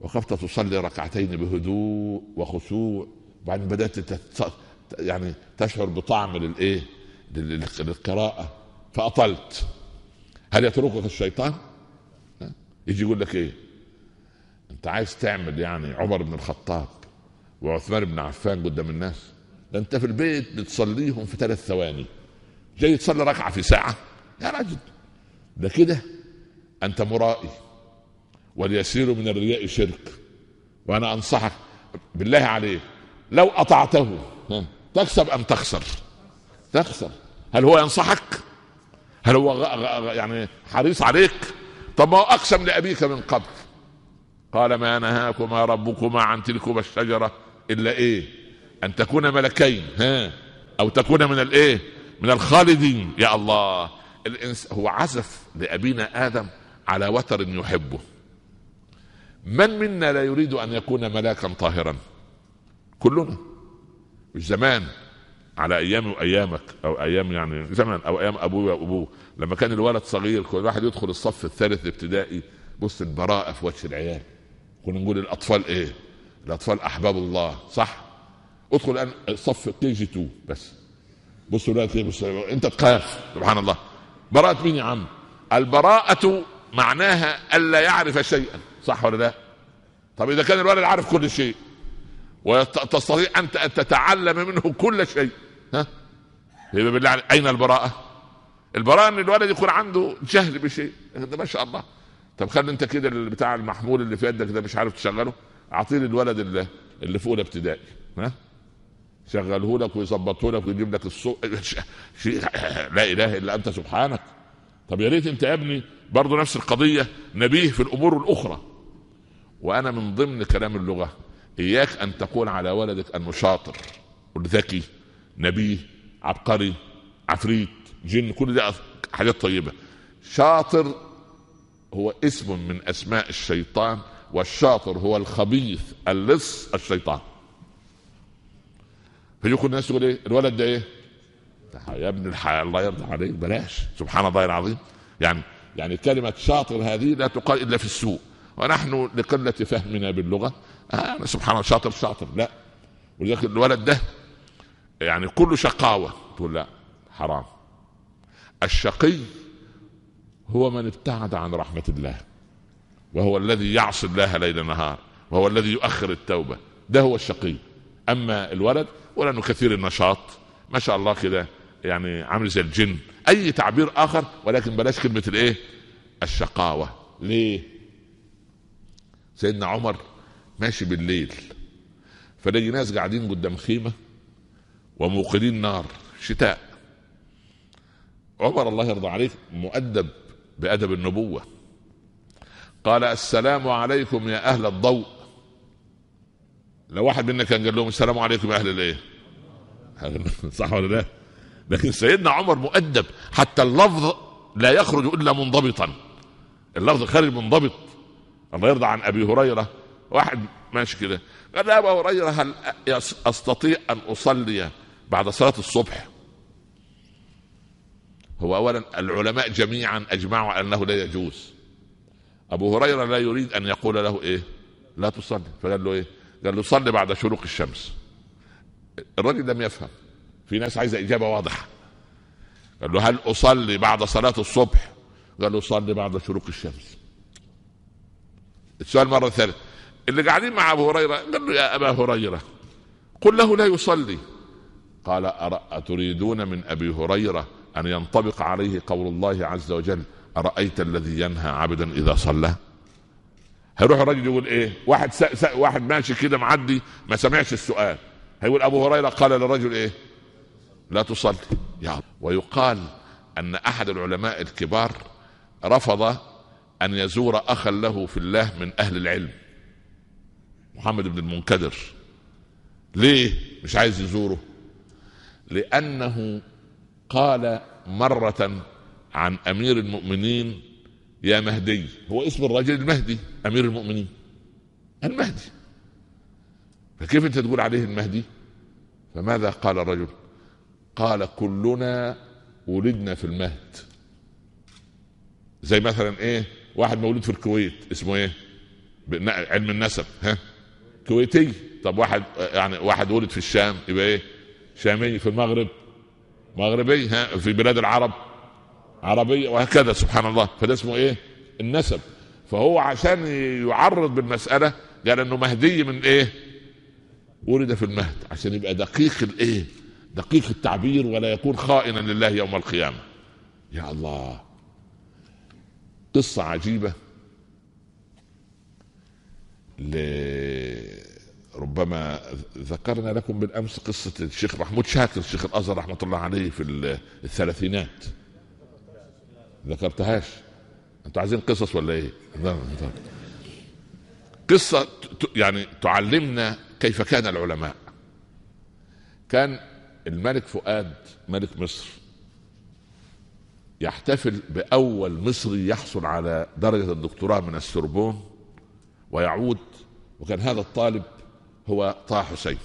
وقفت تصلي ركعتين بهدوء وخشوع وبعدين بدات تت... يعني تشعر بطعم للايه للقراءه فأطلت هل يتركك الشيطان؟ يجي يقول لك ايه؟ انت عايز تعمل يعني عمر بن الخطاب وعثمان بن عفان قدام الناس ده انت في البيت بتصليهم في ثلاث ثواني جاي تصلي ركعه في ساعه يا راجل ده كده انت مرائي واليسير من الرياء شرك وانا انصحك بالله عليك لو اطعته تكسب ام تخسر؟ تخسر هل هو ينصحك؟ هل هو يعني حريص عليك طب ما هو اقسم لابيك من قبل قال ما نهاكما ربكما عن تلكما الشجره الا ايه ان تكونا ملكين ها او تكونا من الايه من الخالدين يا الله الإنس هو عزف لابينا ادم على وتر يحبه من منا لا يريد ان يكون ملاكا طاهرا كلنا مش زمان على ايامي وايامك او ايام يعني زمان او ايام ابويا وابوه لما كان الولد صغير كل واحد يدخل الصف الثالث ابتدائي بص البراءه في وجه العيال كنا نقول الاطفال ايه؟ الاطفال احباب الله صح؟ ادخل الان صف كي جي 2 بس بص دلوقتي بص انت تخاف سبحان الله براءة مين يا عم؟ البراءة معناها الا يعرف شيئا صح ولا لا؟ طب اذا كان الولد عارف كل شيء وتستطيع انت ان تتعلم منه كل شيء ها يبقى بالله اين البراءه؟ البراءه ان الولد يكون عنده جهل بشيء ده ما شاء الله طب خلي انت كده بتاع المحمول اللي في يدك ده مش عارف تشغله اعطيه للولد اللي, اللي في اولى ابتدائي ها شغله لك ويظبطه لك ويجيب لك الصوت شيء لا اله الا انت سبحانك طب يا ريت انت يا ابني برضه نفس القضيه نبيه في الامور الاخرى وانا من ضمن كلام اللغه اياك ان تقول على ولدك انه شاطر وذكي نبيه عبقري عفريت جن كل ده حاجات طيبه شاطر هو اسم من اسماء الشيطان والشاطر هو الخبيث اللص الشيطان فيكون الناس تقول ايه الولد ده ايه يا ابن الحياة الله يرضى عليك بلاش سبحان الله العظيم يعني يعني كلمة شاطر هذه لا تقال إلا في السوء ونحن لقله فهمنا باللغه آه سبحان الله شاطر شاطر لا ولذلك الولد ده يعني كله شقاوه تقول لا حرام الشقي هو من ابتعد عن رحمه الله وهو الذي يعصي الله ليل نهار وهو الذي يؤخر التوبه ده هو الشقي اما الولد ولانه كثير النشاط ما شاء الله كده يعني عامل زي الجن اي تعبير اخر ولكن بلاش كلمه الايه الشقاوه ليه سيدنا عمر ماشي بالليل فلاقي ناس قاعدين قدام خيمه وموقدين نار شتاء عمر الله يرضى عليه مؤدب بادب النبوه قال السلام عليكم يا اهل الضوء لو واحد منا كان قال لهم السلام عليكم يا اهل الايه صح ولا لا لكن سيدنا عمر مؤدب حتى اللفظ لا يخرج الا منضبطا اللفظ خارج منضبط الله يرضى عن ابي هريره واحد ماشي كده قال يا ابا هريره هل استطيع ان اصلي بعد صلاه الصبح هو اولا العلماء جميعا اجمعوا على انه لا يجوز ابو هريره لا يريد ان يقول له ايه لا تصلي فقال له ايه قال له صلي بعد شروق الشمس الراجل لم يفهم في ناس عايزه اجابه واضحه قال له هل اصلي بعد صلاه الصبح قال له صلي بعد شروق الشمس السؤال مرة ثالثة اللي قاعدين مع أبو هريرة قال له يا أبا هريرة قل له لا يصلي قال أتريدون من أبي هريرة أن ينطبق عليه قول الله عز وجل أرأيت الذي ينهى عبدا إذا صلى هيروح الراجل يقول ايه واحد سأ سأ واحد ماشي كده معدي ما سمعش السؤال هيقول ابو هريره قال للرجل ايه لا تصلي يا ويقال ان احد العلماء الكبار رفض أن يزور أخا له في الله من أهل العلم محمد بن المنكدر ليه مش عايز يزوره لأنه قال مرة عن أمير المؤمنين يا مهدي هو اسم الرجل المهدي أمير المؤمنين المهدي فكيف أنت تقول عليه المهدي فماذا قال الرجل قال كلنا ولدنا في المهد زي مثلا ايه واحد مولود في الكويت اسمه ايه علم النسب ها كويتي طب واحد يعني واحد ولد في الشام يبقى ايه شامي في المغرب مغربي ها في بلاد العرب عربية وهكذا سبحان الله فده اسمه ايه النسب فهو عشان يعرض بالمسألة قال انه مهدي من ايه ولد في المهد عشان يبقى دقيق الايه دقيق التعبير ولا يكون خائنا لله يوم القيامة يا الله قصه عجيبه ل... ربما ذكرنا لكم بالامس قصه الشيخ محمود شاكر الشيخ الازهر رحمه الله عليه في الثلاثينات ذكرتهاش انتوا عايزين قصص ولا ايه؟ قصه يعني تعلمنا كيف كان العلماء كان الملك فؤاد ملك مصر يحتفل باول مصري يحصل على درجه الدكتوراه من السربون ويعود وكان هذا الطالب هو طه حسين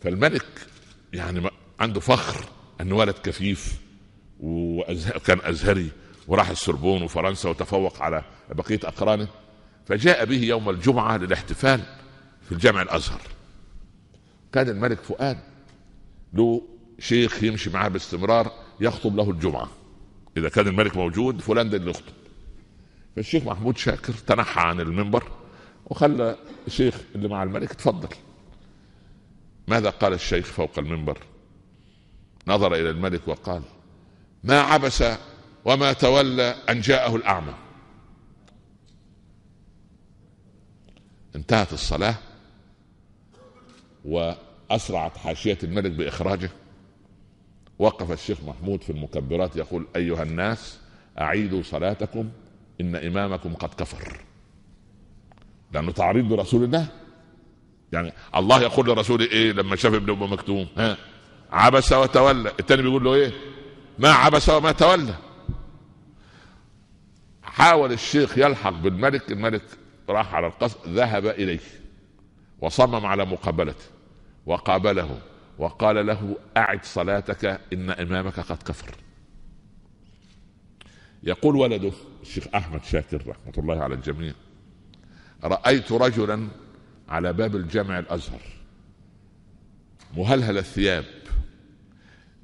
فالملك يعني عنده فخر انه ولد كفيف وكان ازهري وراح السربون وفرنسا وتفوق على بقيه اقرانه فجاء به يوم الجمعه للاحتفال في الجامع الازهر كان الملك فؤاد له شيخ يمشي معاه باستمرار يخطب له الجمعه اذا كان الملك موجود فلان ده اللي يخطب فالشيخ محمود شاكر تنحى عن المنبر وخلى الشيخ اللي مع الملك تفضل ماذا قال الشيخ فوق المنبر نظر الى الملك وقال ما عبس وما تولى ان جاءه الاعمى انتهت الصلاه واسرعت حاشيه الملك باخراجه وقف الشيخ محمود في المكبرات يقول ايها الناس اعيدوا صلاتكم ان امامكم قد كفر لانه تعريض لرسول الله يعني الله يقول لرسوله ايه لما شاف ابن ام مكتوم ها عبس وتولى الثاني بيقول له ايه ما عبس وما تولى حاول الشيخ يلحق بالملك الملك راح على القصر ذهب اليه وصمم على مقابلته وقابله وقال له أعد صلاتك إن إمامك قد كفر يقول ولده الشيخ أحمد شاكر رحمة الله على الجميع رأيت رجلا على باب الجامع الأزهر مهلهل الثياب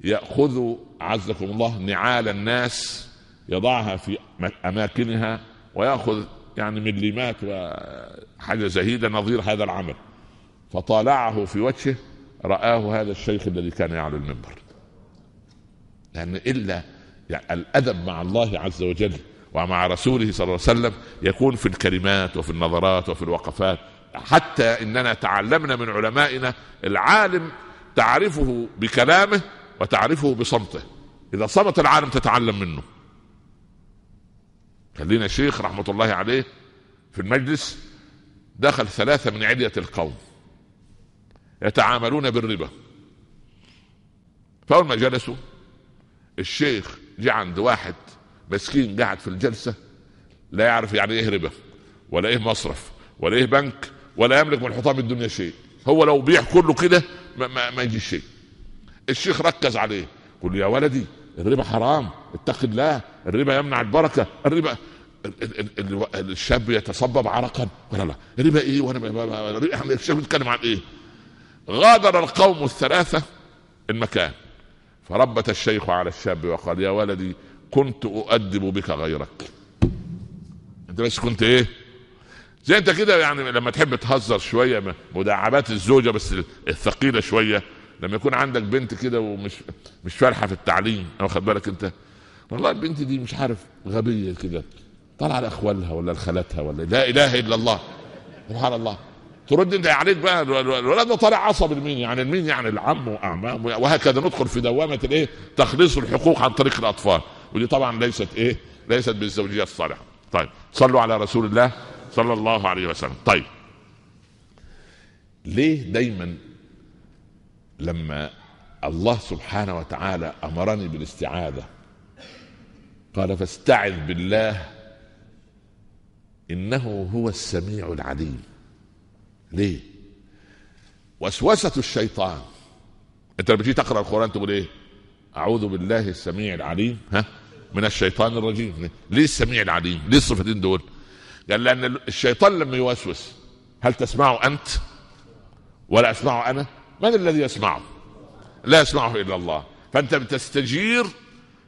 يأخذ عزكم الله نعال الناس يضعها في أماكنها ويأخذ يعني مليمات وحاجة زهيدة نظير هذا العمل فطالعه في وجهه رآه هذا الشيخ الذي كان يعلو المنبر لأن إلا يعني الأدب مع الله عز وجل ومع رسوله صلى الله عليه وسلم يكون في الكلمات وفي النظرات وفي الوقفات حتى إننا تعلمنا من علمائنا العالم تعرفه بكلامه وتعرفه بصمته إذا صمت العالم تتعلم منه خلينا شيخ رحمة الله عليه في المجلس دخل ثلاثة من علية القوم يتعاملون بالربا فاول ما جلسوا الشيخ جه عند واحد مسكين قاعد في الجلسه لا يعرف يعني ايه ربا ولا ايه مصرف ولا ايه بنك ولا يملك من حطام الدنيا شيء هو لو بيع كله كده ما, ما, ما يجيش شيء الشيخ ركز عليه قل يا ولدي الربا حرام اتق الله الربا يمنع البركه الربا الشاب يتصبب عرقا ولا لا ربا ايه وانا يعني الشاب بيتكلم عن ايه غادر القوم الثلاثة المكان فربت الشيخ على الشاب وقال يا ولدي كنت أؤدب بك غيرك انت بس كنت ايه زي انت كده يعني لما تحب تهزر شوية مداعبات الزوجة بس الثقيلة شوية لما يكون عندك بنت كده ومش مش فرحة في التعليم واخد بالك انت والله البنت دي مش عارف غبية كده طالعة لأخوالها ولا لخالتها ولا لا إله إلا الله سبحان الله ترد انت عليك بقى الولد ده طالع عصبي لمين يعني لمين يعني العم واعمام وهكذا ندخل في دوامه الايه تخليص الحقوق عن طريق الاطفال ودي طبعا ليست ايه ليست بالزوجيه الصالحه طيب صلوا على رسول الله صلى الله عليه وسلم طيب ليه دايما لما الله سبحانه وتعالى امرني بالاستعاذه قال فاستعذ بالله انه هو السميع العليم ليه وسوسة الشيطان انت لما تيجي تقرا القران تقول ايه اعوذ بالله السميع العليم ها من الشيطان الرجيم ليه السميع العليم ليه الصفتين دول قال لان الشيطان لما يوسوس هل تسمعه انت ولا اسمعه انا من الذي يسمعه لا يسمعه الا الله فانت بتستجير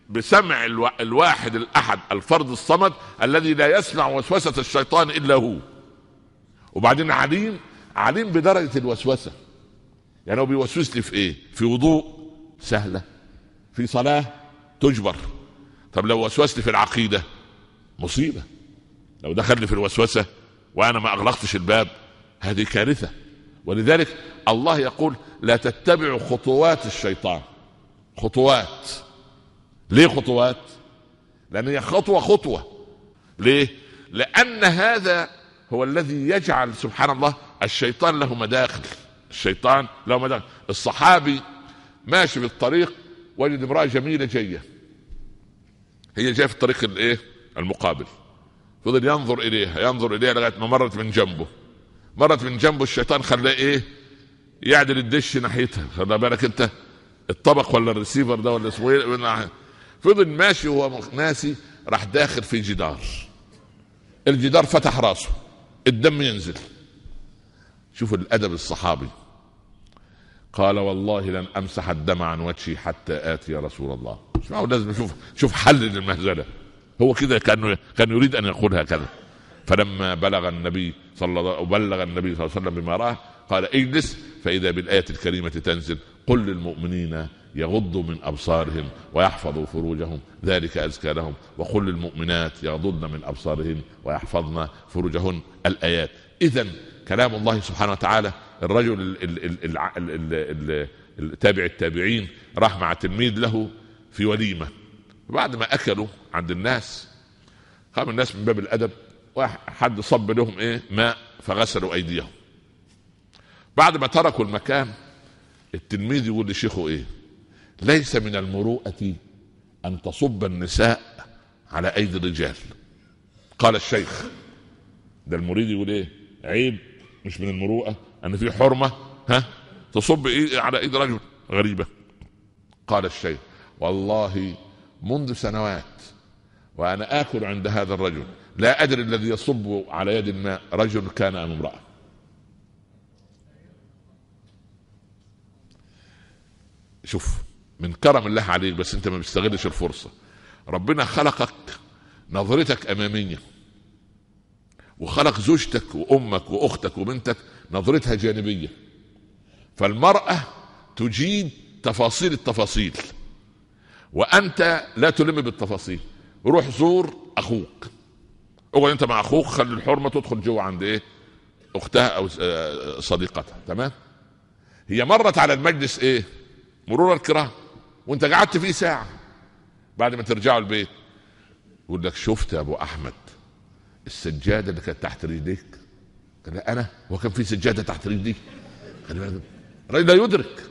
بسمع الواحد الاحد الفرد الصمد الذي لا يسمع وسوسه الشيطان الا هو وبعدين عليم عليم بدرجه الوسوسه يعني هو بيوسوس لي في ايه في وضوء سهله في صلاه تجبر طب لو وسوس لي في العقيده مصيبه لو دخل لي في الوسوسه وانا ما اغلقتش الباب هذه كارثه ولذلك الله يقول لا تتبعوا خطوات الشيطان خطوات ليه خطوات لان هي خطوه خطوه ليه لان هذا هو الذي يجعل سبحان الله الشيطان له مداخل الشيطان له مداخل الصحابي ماشي في الطريق وجد امراه جميله جايه هي جايه في الطريق الايه المقابل فضل ينظر اليها ينظر اليها لغايه ما مرت من جنبه مرت من جنبه الشيطان خلاه ايه يعدل الدش ناحيتها خلي بالك انت الطبق ولا الريسيفر ده ولا اسمه ايه فضل ماشي وهو ناسي راح داخل في جدار الجدار فتح راسه الدم ينزل شوفوا الادب الصحابي قال والله لن امسح الدم عن وجهي حتى اتي رسول الله اسمعوا لازم نشوف شوف حل للمهزله هو كده كان كان يريد ان يقول هكذا فلما بلغ النبي صلى الله بلغ النبي صلى الله عليه وسلم بما راه قال اجلس فاذا بالايه الكريمه تنزل قل للمؤمنين يغضوا من ابصارهم ويحفظوا فروجهم ذلك ازكى لهم وقل للمؤمنات يغضضن من ابصارهن ويحفظن فروجهن الايات اذا كلام الله سبحانه وتعالى الرجل تابع التابعين راح مع تلميذ له في وليمه بعد ما اكلوا عند الناس قام الناس من باب الادب حد صب لهم ايه ماء فغسلوا ايديهم بعد ما تركوا المكان التلميذ يقول لشيخه ايه ليس من المروءه ان تصب النساء على ايدي الرجال قال الشيخ ده المريد يقول ايه عيب مش من المروءه ان في حرمه ها تصب ايه على ايد رجل غريبه قال الشيخ والله منذ سنوات وانا اكل عند هذا الرجل لا ادري الذي يصب على يد الماء رجل كان ام امراه شوف من كرم الله عليك بس انت ما بتستغلش الفرصه ربنا خلقك نظرتك اماميه وخلق زوجتك وامك واختك وبنتك نظرتها جانبيه فالمراه تجيد تفاصيل التفاصيل وانت لا تلم بالتفاصيل روح زور اخوك اقعد انت مع اخوك خلي الحرمه تدخل جوه عند ايه اختها او آه، صديقتها تمام هي مرت على المجلس ايه مرور الكرام وانت قعدت فيه ساعه بعد ما ترجعوا البيت يقول لك شفت يا ابو احمد السجاده اللي كانت تحت رجليك قال انا هو كان في سجاده تحت رجلي خلي لا يدرك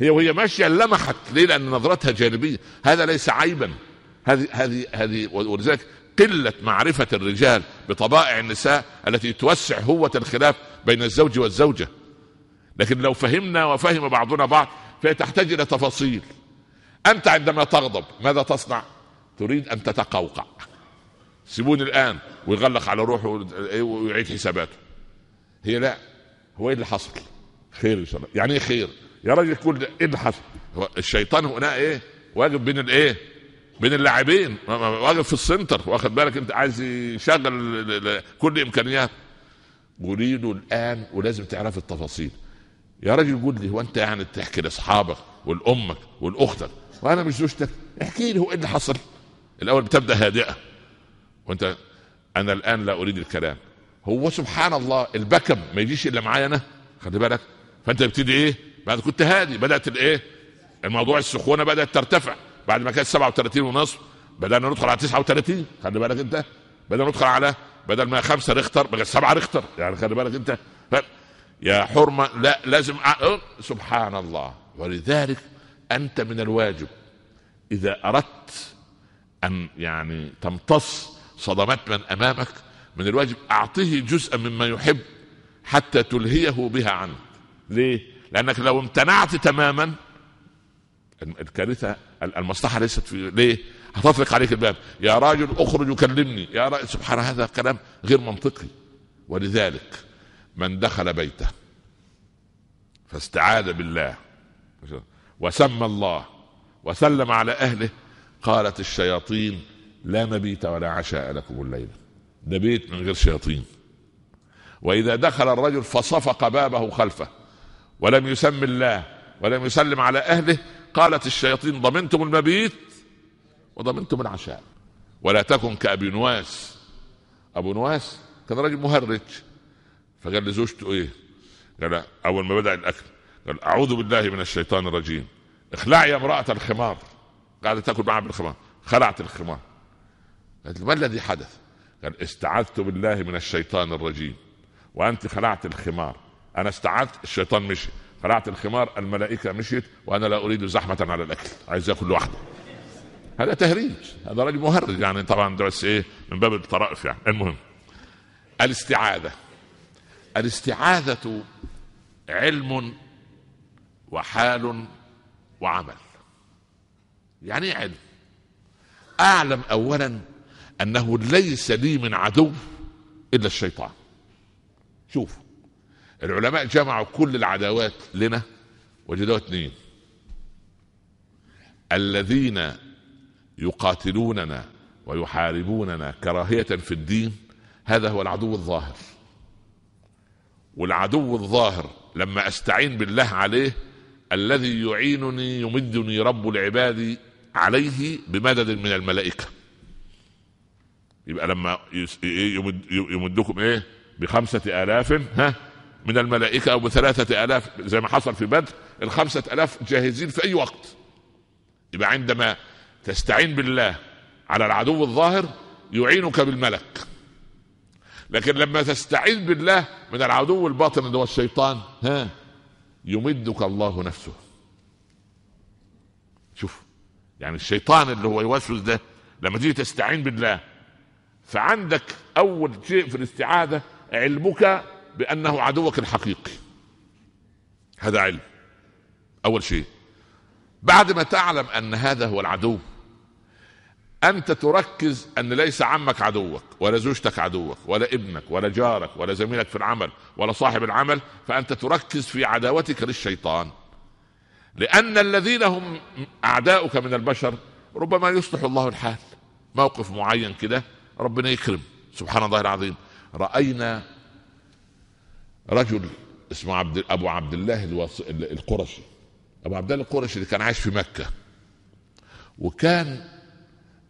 هي وهي ماشيه لمحت ليه لان نظرتها جانبيه هذا ليس عيبا هذه هذه هذه ولذلك قله معرفه الرجال بطبائع النساء التي توسع هوه الخلاف بين الزوج والزوجه لكن لو فهمنا وفهم بعضنا بعض فهي تحتاج الى تفاصيل انت عندما تغضب ماذا تصنع تريد ان تتقوقع سيبوني الان ويغلق على روحه ويعيد حساباته هي لا هو ايه اللي حصل خير ان شاء الله يعني ايه خير يا راجل كل ده ايه اللي حصل هو الشيطان هنا ايه واقف بين الايه بين اللاعبين واقف في السنتر واخد بالك انت عايز يشغل كل امكانياته قولي الان ولازم تعرف التفاصيل يا راجل قول لي هو انت يعني تحكي لاصحابك ولامك ولاختك وانا مش زوجتك احكي لي هو ايه اللي حصل الاول بتبدا هادئه وانت انا الان لا اريد الكلام هو سبحان الله البكم ما يجيش الا معايا انا خلي بالك فانت بتدي ايه بعد كنت هادي بدات الايه الموضوع السخونه بدات ترتفع بعد ما كانت 37 ونص بدانا ندخل على 39 خلي بالك انت بدانا ندخل على بدل ما خمسه رختر بقت سبعه رختر يعني خلي بالك انت ف... يا حرمه لا لازم سبحان الله ولذلك انت من الواجب اذا اردت ان يعني تمتص صدمات من امامك من الواجب اعطه جزءا مما يحب حتى تلهيه بها عنك ليه لانك لو امتنعت تماما الكارثه المصلحه ليست في ليه هتطلق عليك الباب يا راجل اخرج وكلمني يا راجل سبحان هذا كلام غير منطقي ولذلك من دخل بيته فاستعاذ بالله وسمى الله وسلم على اهله قالت الشياطين لا مبيت ولا عشاء لكم الليلة ده بيت من غير شياطين وإذا دخل الرجل فصفق بابه خلفه ولم يسم الله ولم يسلم على أهله قالت الشياطين ضمنتم المبيت وضمنتم العشاء ولا تكن كأبي نواس أبو نواس كان رجل مهرج فقال لزوجته إيه قال أول ما بدأ الأكل قال أعوذ بالله من الشيطان الرجيم اخلعي امرأة الخمار قاعدة تاكل معها بالخمار خلعت الخمار ما الذي حدث قال استعذت بالله من الشيطان الرجيم وانت خلعت الخمار انا استعذت الشيطان مشي خلعت الخمار الملائكه مشيت وانا لا اريد زحمه على الاكل عايز اكل لوحدي هذا تهريج هذا راجل مهرج يعني طبعا درس ايه من باب الطرائف يعني المهم الاستعاذه الاستعاذه علم وحال وعمل يعني ايه علم اعلم اولا انه ليس لي من عدو الا الشيطان شوف العلماء جمعوا كل العداوات لنا وجدوها اثنين الذين يقاتلوننا ويحاربوننا كراهية في الدين هذا هو العدو الظاهر والعدو الظاهر لما استعين بالله عليه الذي يعينني يمدني رب العباد عليه بمدد من الملائكه يبقى لما يمدكم ايه بخمسة آلاف ها من الملائكة أو بثلاثة آلاف زي ما حصل في بدر الخمسة آلاف جاهزين في أي وقت يبقى عندما تستعين بالله على العدو الظاهر يعينك بالملك لكن لما تستعين بالله من العدو الباطن اللي هو الشيطان ها يمدك الله نفسه شوف يعني الشيطان اللي هو يوسوس ده لما تيجي تستعين بالله فعندك اول شيء في الاستعاذه علمك بانه عدوك الحقيقي هذا علم اول شيء بعد ما تعلم ان هذا هو العدو انت تركز ان ليس عمك عدوك ولا زوجتك عدوك ولا ابنك ولا جارك ولا زميلك في العمل ولا صاحب العمل فانت تركز في عداوتك للشيطان لان الذين هم اعداؤك من البشر ربما يصلح الله الحال موقف معين كده ربنا يكرم سبحان الله العظيم راينا رجل اسمه عبد ابو عبد الله القرشي ابو عبد الله القرشي اللي كان عايش في مكه وكان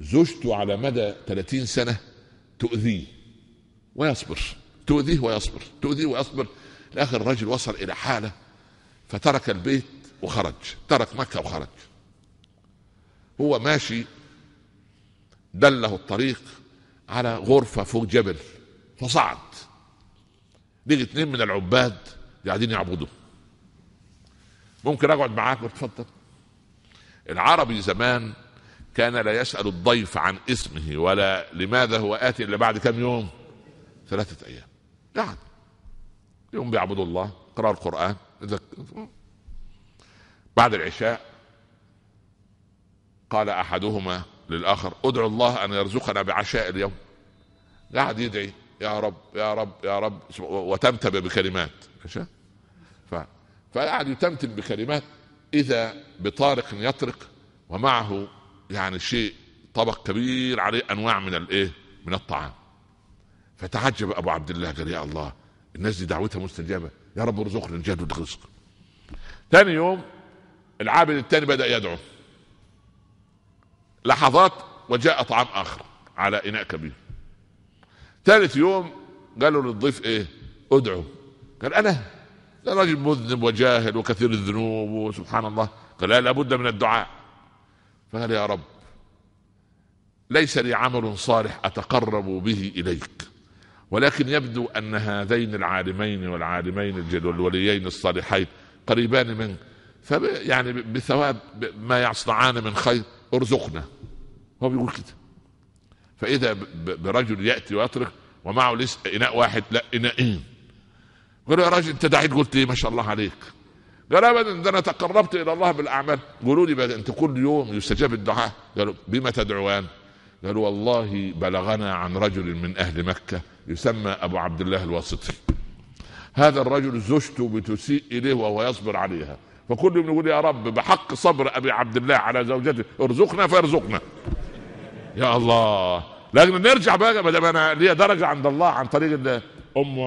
زوجته على مدى 30 سنه تؤذيه ويصبر تؤذيه ويصبر تؤذيه ويصبر لاخر الرجل وصل الى حاله فترك البيت وخرج ترك مكه وخرج هو ماشي دله الطريق على غرفة فوق جبل فصعد لقي اتنين من العباد قاعدين يعبدوا ممكن اقعد معاك وتفضل العربي زمان كان لا يسأل الضيف عن اسمه ولا لماذا هو آتي إلا بعد كم يوم ثلاثة أيام قعد يوم بيعبدوا الله قرأ القرآن بعد العشاء قال أحدهما للآخر ادعو الله أن يرزقنا بعشاء اليوم قاعد يدعي يا رب يا رب يا رب وتمتم بكلمات فقعد يتمتم بكلمات اذا بطارق يطرق ومعه يعني شيء طبق كبير عليه انواع من الايه من الطعام فتعجب ابو عبد الله قال يا الله الناس دي دعوتها مستجابه يا رب ارزقنا نجدد رزق ثاني يوم العابد الثاني بدا يدعو لحظات وجاء طعام اخر على اناء كبير ثالث يوم قالوا للضيف ايه ادعو قال انا ده راجل مذنب وجاهل وكثير الذنوب وسبحان الله قال لا لابد من الدعاء فقال يا رب ليس لي عمل صالح اتقرب به اليك ولكن يبدو ان هذين العالمين والعالمين والوليين الصالحين قريبان منك فب يعني بثواب ما يصنعان من خير ارزقنا هو بيقول كده فاذا برجل ياتي ويطرق ومعه لسه اناء واحد لا اناءين إيه؟ قال يا راجل انت دعيت قلت ايه ما شاء الله عليك قال ابدا ده انا تقربت الى الله بالاعمال قولوا لي بقى انت كل يوم يستجاب الدعاء قالوا بما تدعوان قالوا والله بلغنا عن رجل من اهل مكه يسمى ابو عبد الله الواسطي هذا الرجل زوجته بتسيء اليه وهو يصبر عليها فكل يوم يقول يا رب بحق صبر ابي عبد الله على زوجته ارزقنا فيرزقنا يا الله لكن نرجع بقى ما دام انا ليا درجه عند الله عن طريق ام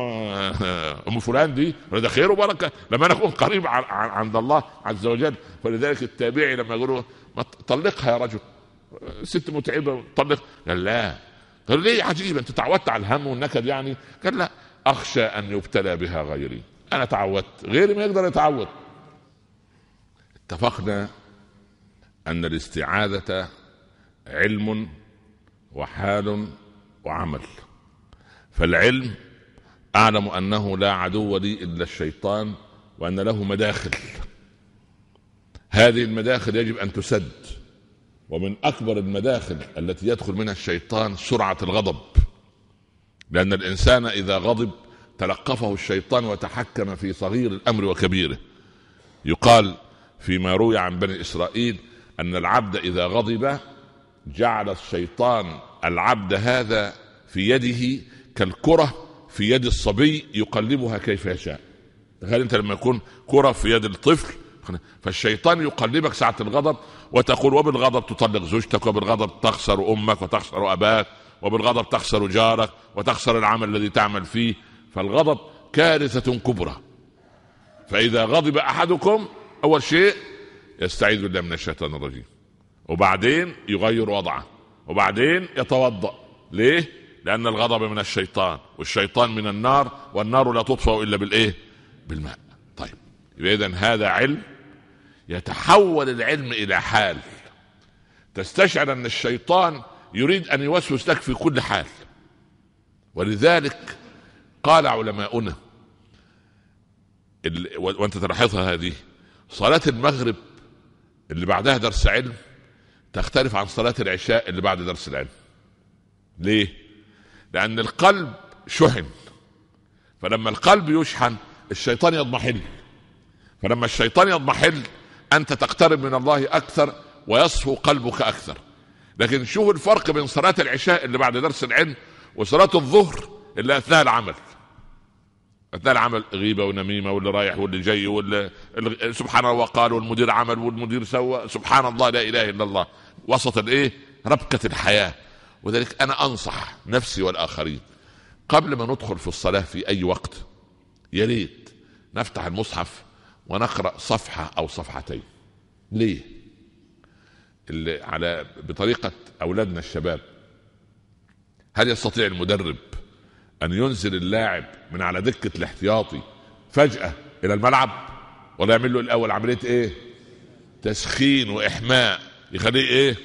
ام فلان دي ده خير وبركه لما انا اكون قريب عند الله عز وجل فلذلك التابعي لما يقولوا طلقها يا رجل ست متعبه طلق قال لا قال ليه عجيب انت تعودت على الهم والنكد يعني قال لا اخشى ان يبتلى بها غيري انا تعودت غيري ما يقدر يتعود اتفقنا ان الاستعاذه علم وحال وعمل فالعلم اعلم انه لا عدو لي الا الشيطان وان له مداخل هذه المداخل يجب ان تسد ومن اكبر المداخل التي يدخل منها الشيطان سرعه الغضب لان الانسان اذا غضب تلقفه الشيطان وتحكم في صغير الامر وكبيره يقال فيما روي عن بني اسرائيل ان العبد اذا غضب جعل الشيطان العبد هذا في يده كالكرة في يد الصبي يقلبها كيف يشاء تخيل انت لما يكون كرة في يد الطفل فالشيطان يقلبك ساعة الغضب وتقول وبالغضب تطلق زوجتك وبالغضب تخسر أمك وتخسر أباك وبالغضب تخسر جارك وتخسر العمل الذي تعمل فيه فالغضب كارثة كبرى فإذا غضب أحدكم أول شيء يستعيذ بالله من الشيطان الرجيم وبعدين يغير وضعه وبعدين يتوضأ ليه؟ لأن الغضب من الشيطان والشيطان من النار والنار لا تطفى إلا بالإيه؟ بالماء طيب إذا هذا علم يتحول العلم إلى حال تستشعر أن الشيطان يريد أن يوسوس لك في كل حال ولذلك قال علماؤنا وانت تلاحظها هذه صلاة المغرب اللي بعدها درس علم تختلف عن صلاة العشاء اللي بعد درس العلم ليه؟ لأن القلب شحن فلما القلب يشحن الشيطان يضمحل فلما الشيطان يضمحل أنت تقترب من الله أكثر ويصفو قلبك أكثر لكن شوف الفرق بين صلاة العشاء اللي بعد درس العلم وصلاة الظهر اللي أثناء العمل اثناء العمل غيبه ونميمه واللي رايح واللي جاي واللي سبحان الله وقال والمدير عمل والمدير سوى سبحان الله لا اله الا الله وسط الايه؟ ربكه الحياه وذلك انا انصح نفسي والاخرين قبل ما ندخل في الصلاه في اي وقت يا ريت نفتح المصحف ونقرا صفحه او صفحتين ليه؟ اللي على بطريقه اولادنا الشباب هل يستطيع المدرب ان ينزل اللاعب من على دكه الاحتياطي فجاه الى الملعب ولا يعمل له الاول عمليه ايه تسخين واحماء يخليه ايه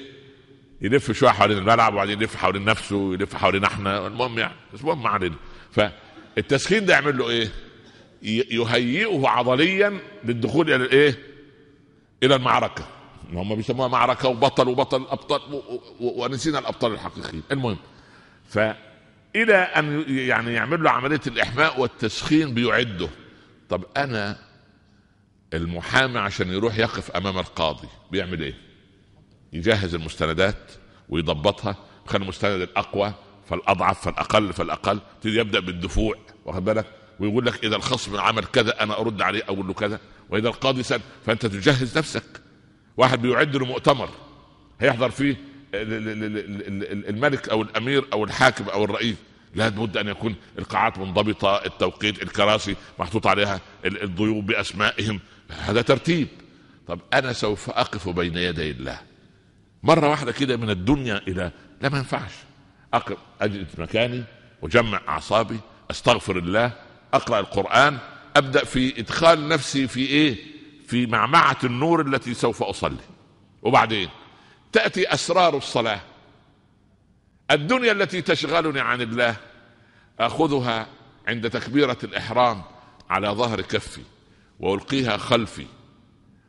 يلف شويه حوالين الملعب وبعدين يلف حوالين نفسه ويلف حوالين احنا المهم يعني بس المهم ما علينا فالتسخين ده يعمل له ايه يهيئه عضليا للدخول الى الايه الى المعركه هم بيسموها معركه وبطل وبطل ابطال ونسينا الابطال الحقيقيين المهم ف الى ان يعني يعمل له عمليه الاحماء والتسخين بيعده طب انا المحامي عشان يروح يقف امام القاضي بيعمل ايه؟ يجهز المستندات ويضبطها خلي المستند الاقوى فالاضعف فالاقل فالاقل تبدا يبدا بالدفوع واخد بالك ويقول لك اذا الخصم عمل كذا انا ارد عليه اقول له كذا واذا القاضي سال فانت تجهز نفسك واحد بيعد لمؤتمر هيحضر فيه الملك او الامير او الحاكم او الرئيس لا بد ان يكون القاعات منضبطه التوقيت الكراسي محطوط عليها الضيوف باسمائهم هذا ترتيب طب انا سوف اقف بين يدي الله مره واحده كده من الدنيا الى لا ما ينفعش اقف اجلس مكاني اجمع اعصابي استغفر الله اقرا القران ابدا في ادخال نفسي في ايه في معمعه النور التي سوف اصلي وبعدين تأتي أسرار الصلاة الدنيا التي تشغلني عن الله أخذها عند تكبيرة الإحرام على ظهر كفي وألقيها خلفي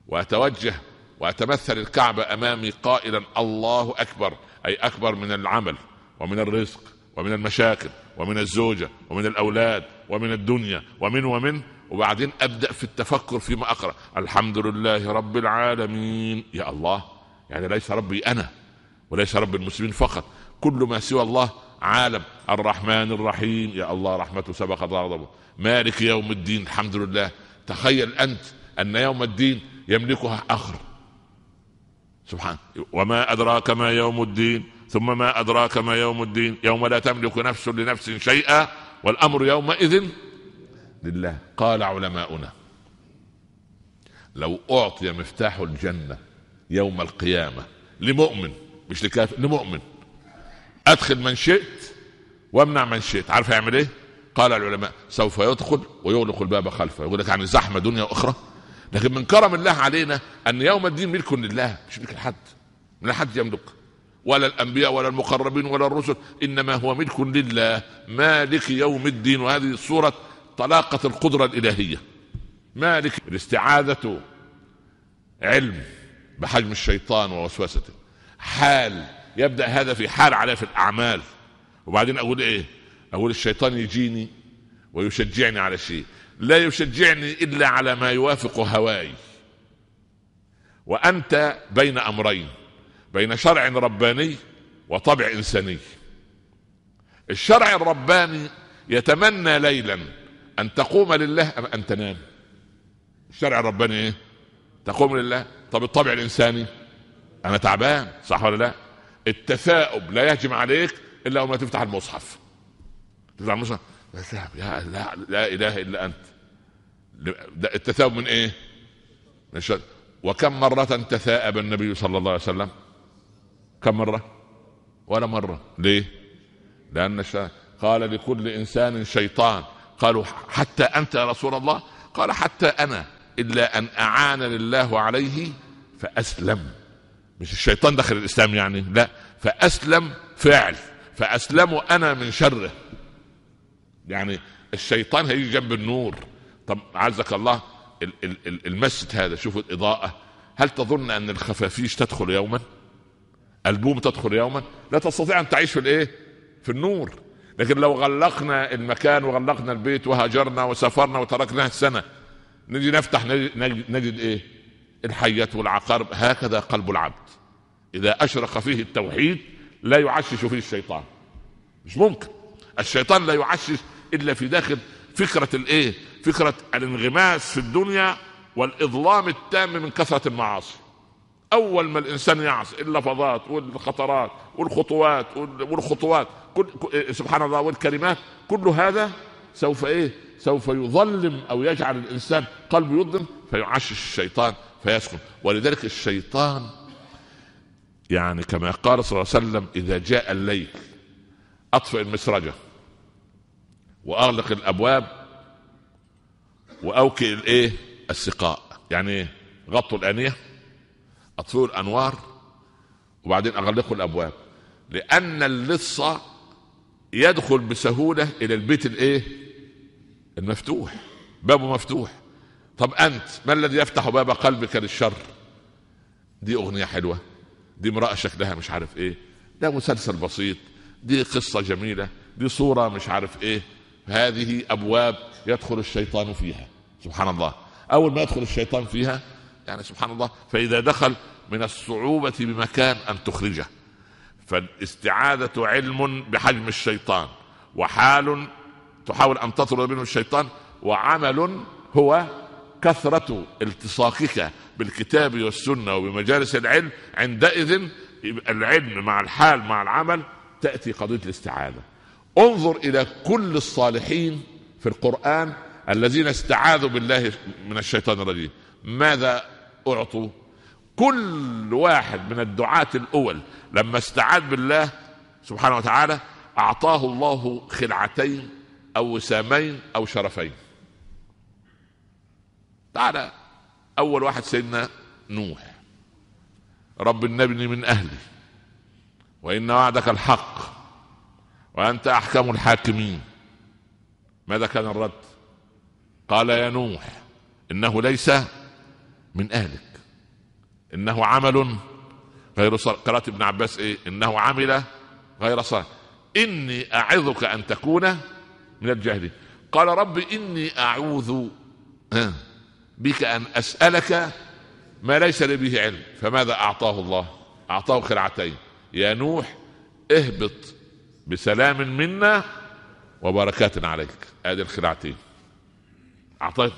وأتوجه وأتمثل الكعبة أمامي قائلا الله أكبر أي أكبر من العمل ومن الرزق ومن المشاكل ومن الزوجة ومن الأولاد ومن الدنيا ومن ومن وبعدين أبدأ في التفكر فيما أقرأ الحمد لله رب العالمين يا الله يعني ليس ربي انا وليس رب المسلمين فقط كل ما سوى الله عالم الرحمن الرحيم يا الله رحمته سبقت غضبه مالك يوم الدين الحمد لله تخيل انت ان يوم الدين يملكها اخر سبحان وما ادراك ما يوم الدين ثم ما ادراك ما يوم الدين يوم لا تملك نفس لنفس شيئا والامر يومئذ لله قال علماؤنا لو اعطي مفتاح الجنه يوم القيامة لمؤمن مش لكافر لمؤمن أدخل من شئت وامنع من شئت عارف يعمل إيه؟ قال العلماء سوف يدخل ويغلق الباب خلفه يقول لك يعني زحمة دنيا وأخرى لكن من كرم الله علينا أن يوم الدين ملك لله مش ملك لحد لا حد يملك ولا الانبياء ولا المقربين ولا الرسل انما هو ملك لله مالك يوم الدين وهذه صوره طلاقه القدره الالهيه مالك الاستعاذه علم بحجم الشيطان ووسوسته حال يبدا هذا في حال عليه في الاعمال وبعدين اقول ايه اقول الشيطان يجيني ويشجعني على شيء لا يشجعني الا على ما يوافق هواي وانت بين امرين بين شرع رباني وطبع انساني الشرع الرباني يتمنى ليلا ان تقوم لله ام ان تنام الشرع الرباني ايه تقوم لله طب الطبع الانساني انا تعبان صح ولا لا التثاؤب لا يهجم عليك الا وما تفتح المصحف تفتح المصحف يا لا, لا اله الا انت التثاؤب من ايه وكم مرة تثاءب النبي صلى الله عليه وسلم كم مرة ولا مرة ليه لأن الشيطان قال لكل إنسان شيطان قالوا حتى أنت يا رسول الله قال حتى أنا إلا أن أعانني الله عليه فأسلم مش الشيطان دخل الإسلام يعني لا فأسلم فعل فأسلم أنا من شره يعني الشيطان هيجي جنب النور طب عزك الله المسجد هذا شوفوا الإضاءة هل تظن أن الخفافيش تدخل يوما البوم تدخل يوما لا تستطيع أن تعيش في الإيه في النور لكن لو غلقنا المكان وغلقنا البيت وهجرنا وسافرنا وتركناه سنة نجي نفتح نجد, نجد, ايه الحيات والعقارب هكذا قلب العبد اذا اشرق فيه التوحيد لا يعشش فيه الشيطان مش ممكن الشيطان لا يعشش الا في داخل فكره الايه فكره الانغماس في الدنيا والاظلام التام من كثره المعاصي اول ما الانسان يعص اللفظات والخطرات والخطوات والخطوات كل سبحان الله والكلمات كل هذا سوف ايه سوف يظلم او يجعل الانسان قلبه يظلم فيعشش الشيطان فيسكن ولذلك الشيطان يعني كما قال صلى الله عليه وسلم اذا جاء الليل اطفئ المسرجه واغلق الابواب واوكئ الايه السقاء يعني غطوا الانيه اطفئوا الانوار وبعدين اغلقوا الابواب لان اللص يدخل بسهوله الى البيت الايه المفتوح بابه مفتوح طب انت ما الذي يفتح باب قلبك للشر دي اغنيه حلوه دي امراه شكلها مش عارف ايه ده مسلسل بسيط دي قصه جميله دي صوره مش عارف ايه هذه ابواب يدخل الشيطان فيها سبحان الله اول ما يدخل الشيطان فيها يعني سبحان الله فاذا دخل من الصعوبه بمكان ان تخرجه فالاستعاذه علم بحجم الشيطان وحال تحاول ان تطرد منه الشيطان وعمل هو كثرة التصاقك بالكتاب والسنة وبمجالس العلم عندئذ العلم مع الحال مع العمل تأتي قضية الاستعاذة انظر إلى كل الصالحين في القرآن الذين استعاذوا بالله من الشيطان الرجيم ماذا أعطوا كل واحد من الدعاة الأول لما استعاذ بالله سبحانه وتعالى أعطاه الله خلعتين أو وسامين أو شرفين تعالى أول واحد سيدنا نوح رب النبي من أهلي وإن وعدك الحق وأنت أحكم الحاكمين ماذا كان الرد قال يا نوح إنه ليس من أهلك إنه عمل غير صالح قرأت ابن عباس إيه إنه عمل غير صالح إني أعظك أن تكون من الجهل قال رب إني أعوذ بك أن أسألك ما ليس لي به علم فماذا أعطاه الله أعطاه خلعتين يا نوح اهبط بسلام منا وبركات عليك ادي الخلعتين اعطاه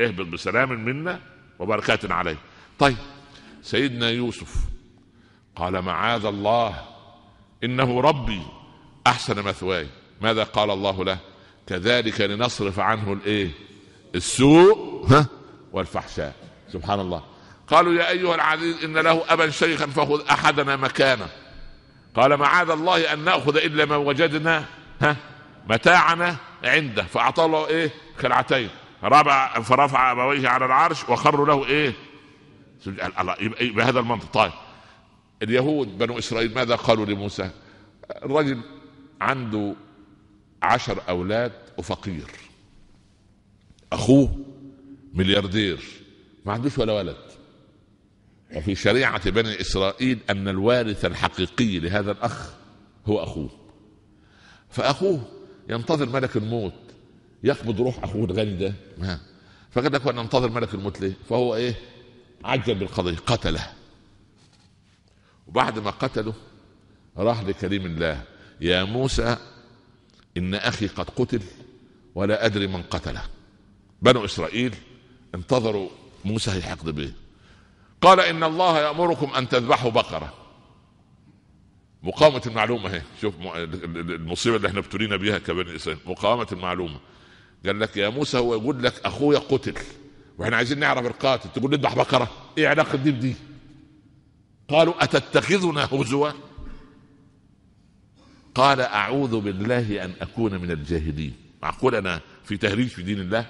اهبط بسلام منا وبركات عليك طيب سيدنا يوسف قال معاذ الله انه ربي احسن مثواي ماذا قال الله له كذلك لنصرف عنه الايه السوء ها والفحشاء سبحان الله قالوا يا ايها العزيز ان له ابا شيخا فخذ احدنا مكانه قال معاذ الله ان ناخذ الا ما وجدنا ها متاعنا عنده فاعطاه الله ايه خلعتين رابع فرفع ابويه على العرش وخروا له ايه بهذا المنطق طيب اليهود بنو اسرائيل ماذا قالوا لموسى الرجل عنده عشر أولاد وفقير أخوه ملياردير ما عندوش ولا ولد وفي شريعة بني إسرائيل أن الوارث الحقيقي لهذا الأخ هو أخوه فأخوه ينتظر ملك الموت يقبض روح أخوه الغني ده فقال لك ننتظر ملك الموت ليه فهو إيه عجل بالقضية قتله وبعد ما قتله راح لكريم الله يا موسى إن أخي قد قتل ولا أدري من قتله بنو إسرائيل انتظروا موسى هيحقد به قال إن الله يأمركم أن تذبحوا بقرة مقاومة المعلومة اهي شوف المصيبة اللي احنا ابتلينا بيها كبني إسرائيل مقاومة المعلومة قال لك يا موسى هو يقول لك أخويا قتل واحنا عايزين نعرف القاتل تقول نذبح بقرة ايه علاقة دي بدي قالوا أتتخذنا هزوا قال أعوذ بالله أن أكون من الجاهلين معقول أنا في تهريج في دين الله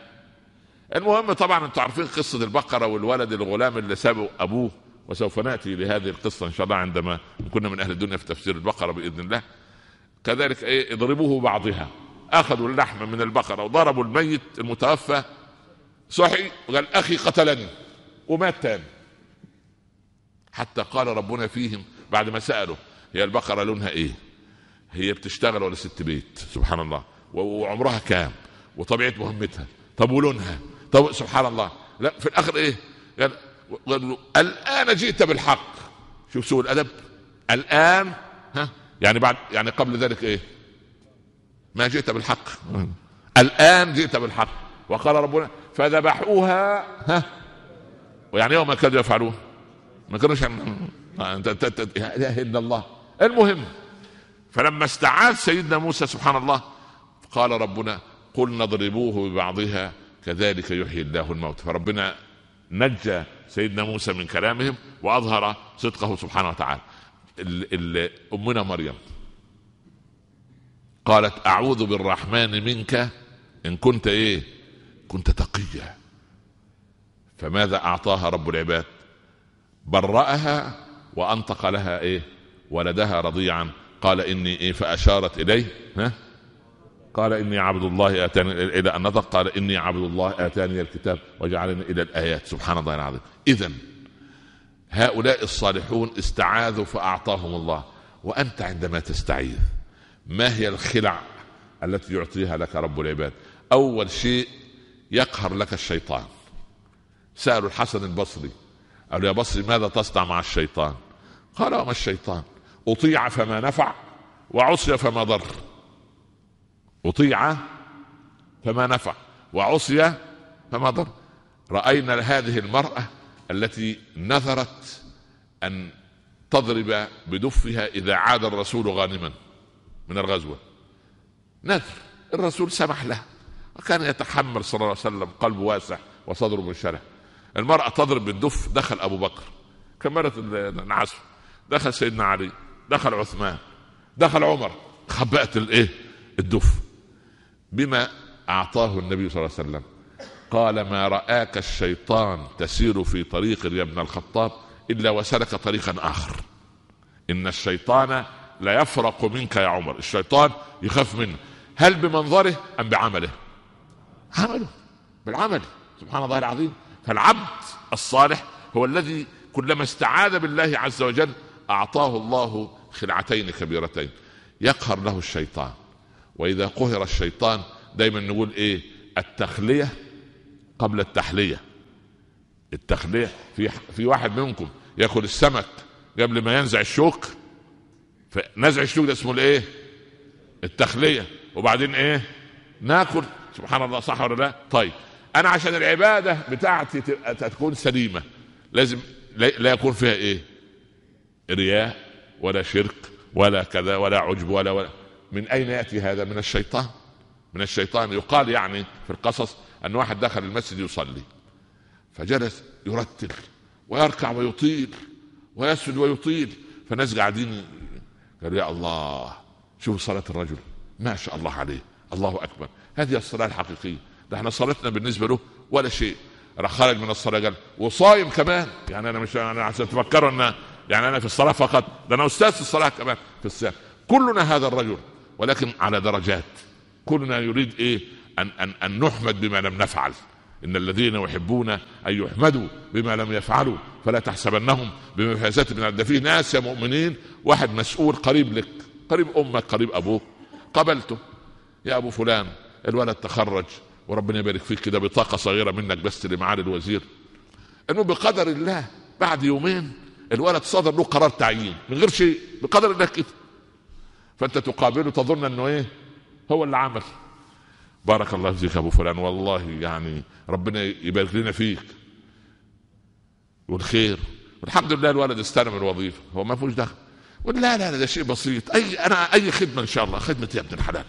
المهم طبعا انتم عارفين قصة البقرة والولد الغلام اللي سابه أبوه وسوف نأتي لهذه القصة إن شاء الله عندما كنا من أهل الدنيا في تفسير البقرة بإذن الله كذلك إيه اضربوه بعضها أخذوا اللحم من البقرة وضربوا الميت المتوفى صحي وقال أخي قتلني ومات تاني حتى قال ربنا فيهم بعد ما سألوا هي البقرة لونها إيه هي بتشتغل ولا ست بيت سبحان الله وعمرها كام وطبيعه مهمتها طب ولونها طب سبحان الله لا في الاخر ايه قال له الان جئت بالحق شوف سوء الادب الان ها يعني بعد يعني قبل ذلك ايه ما جئت بالحق الان جئت بالحق وقال ربنا فذبحوها ها ويعني يوم ما كانوا يفعلوها ما كانوش لا اله الا الله المهم فلما استعاذ سيدنا موسى سبحان الله قال ربنا قلنا اضربوه ببعضها كذلك يحيي الله الموت فربنا نجى سيدنا موسى من كلامهم واظهر صدقه سبحانه وتعالى امنا مريم قالت اعوذ بالرحمن منك ان كنت ايه كنت تقيا فماذا اعطاها رب العباد برأها وانطق لها ايه ولدها رضيعا قال إني إيه فأشارت إليه ها قال إني عبد الله آتاني إلى أن نطق قال إني عبد الله آتاني الكتاب وجعلني إلى الآيات سبحان الله العظيم إذا هؤلاء الصالحون استعاذوا فأعطاهم الله وأنت عندما تستعيذ ما هي الخلع التي يعطيها لك رب العباد أول شيء يقهر لك الشيطان سألوا الحسن البصري قالوا يا بصري ماذا تصنع مع الشيطان قال وما الشيطان اطيع فما نفع وعصي فما ضر اطيع فما نفع وعصي فما ضر راينا هذه المراه التي نذرت ان تضرب بدفها اذا عاد الرسول غانما من الغزوه نذر الرسول سمح لها وكان يتحمل صلى الله عليه وسلم قلب واسع وصدره منشرح المراه تضرب بالدف دخل ابو بكر كملت العصر دخل سيدنا علي دخل عثمان دخل عمر خبأت الايه الدف بما اعطاه النبي صلى الله عليه وسلم قال ما رآك الشيطان تسير في طريق يا ابن الخطاب إلا وسلك طريقا آخر إن الشيطان لا يفرق منك يا عمر الشيطان يخاف منه هل بمنظره أم بعمله عمله بالعمل سبحان الله العظيم فالعبد الصالح هو الذي كلما استعاذ بالله عز وجل أعطاه الله خلعتين كبيرتين يقهر له الشيطان واذا قهر الشيطان دايما نقول ايه التخليه قبل التحليه التخليه في في واحد منكم ياكل السمك قبل ما ينزع الشوك فنزع الشوك ده اسمه الايه التخليه وبعدين ايه ناكل سبحان الله صح ولا لا طيب انا عشان العباده بتاعتي تبقى تكون سليمه لازم لا يكون فيها ايه رياء ولا شرك ولا كذا ولا عجب ولا ولا من اين ياتي هذا من الشيطان من الشيطان يقال يعني في القصص ان واحد دخل المسجد يصلي فجلس يرتل ويركع ويطيل ويسجد ويطيل فناس قاعدين قالوا يا الله شوفوا صلاه الرجل ما شاء الله عليه الله اكبر هذه الصلاه الحقيقيه ده احنا صلاتنا بالنسبه له ولا شيء راح خرج من الصلاه قال وصايم كمان يعني انا مش انا عشان تفكروا ان يعني انا في الصلاه فقط ده انا استاذ في الصلاه كمان في الصيام كلنا هذا الرجل ولكن على درجات كلنا يريد ايه ان ان ان نحمد بما لم نفعل ان الذين يحبون ان يحمدوا بما لم يفعلوا فلا تحسبنهم بمفازه من ده في ناس يا مؤمنين واحد مسؤول قريب لك قريب امك قريب ابوك قابلته يا ابو فلان الولد تخرج وربنا يبارك فيك كده بطاقه صغيره منك بس لمعالي الوزير انه بقدر الله بعد يومين الولد صدر له قرار تعيين من غير شيء بقدر انك كده فانت تقابله تظن انه ايه هو اللي عمل بارك الله فيك ابو فلان والله يعني ربنا يبارك لنا فيك والخير والحمد لله الولد استلم الوظيفه هو ما فيهوش دخل قل لا لا ده شيء بسيط اي انا اي خدمه ان شاء الله خدمه يا ابن الحلال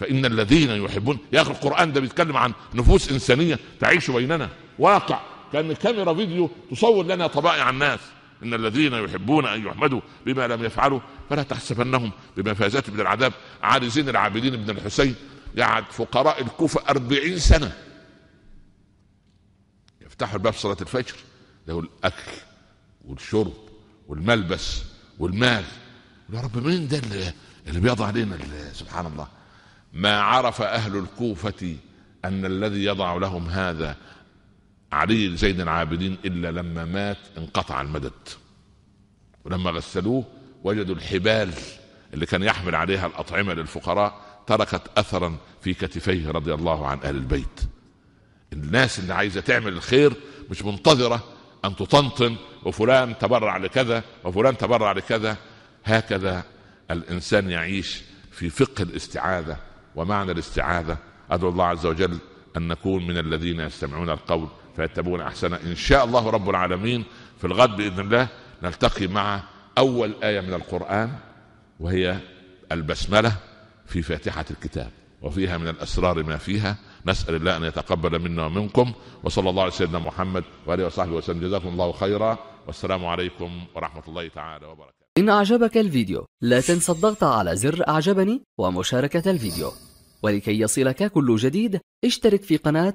فان الذين يحبون يا اخي القران ده بيتكلم عن نفوس انسانيه تعيش بيننا واقع كان كاميرا فيديو تصور لنا طبائع الناس إن الذين يحبون أن يحمدوا بما لم يفعلوا فلا تحسبنهم بمفازة من العذاب علي زين العابدين بن الحسين قعد يعني فقراء الكوفة أربعين سنة يفتحوا الباب صلاة الفجر لقوا الأكل والشرب والملبس والمال يا رب مين ده اللي, اللي بيضع علينا سبحان الله ما عرف أهل الكوفة أن الذي يضع لهم هذا علي زين العابدين إلا لما مات انقطع المدد ولما غسلوه وجدوا الحبال اللي كان يحمل عليها الأطعمة للفقراء تركت أثرا في كتفيه رضي الله عن أهل البيت الناس اللي عايزة تعمل الخير مش منتظرة أن تطنطن وفلان تبرع لكذا وفلان تبرع لكذا هكذا الإنسان يعيش في فقه الاستعاذة ومعنى الاستعاذة أدعو الله عز وجل أن نكون من الذين يستمعون القول فيتبعون احسن ان شاء الله رب العالمين في الغد باذن الله نلتقي مع اول ايه من القران وهي البسمله في فاتحه الكتاب وفيها من الاسرار ما فيها نسال الله ان يتقبل منا ومنكم وصلى الله على سيدنا محمد واله وصحبه وسلم جزاكم الله خيرا والسلام عليكم ورحمه الله تعالى وبركاته. ان اعجبك الفيديو لا تنسى الضغط على زر اعجبني ومشاركه الفيديو ولكي يصلك كل جديد اشترك في قناه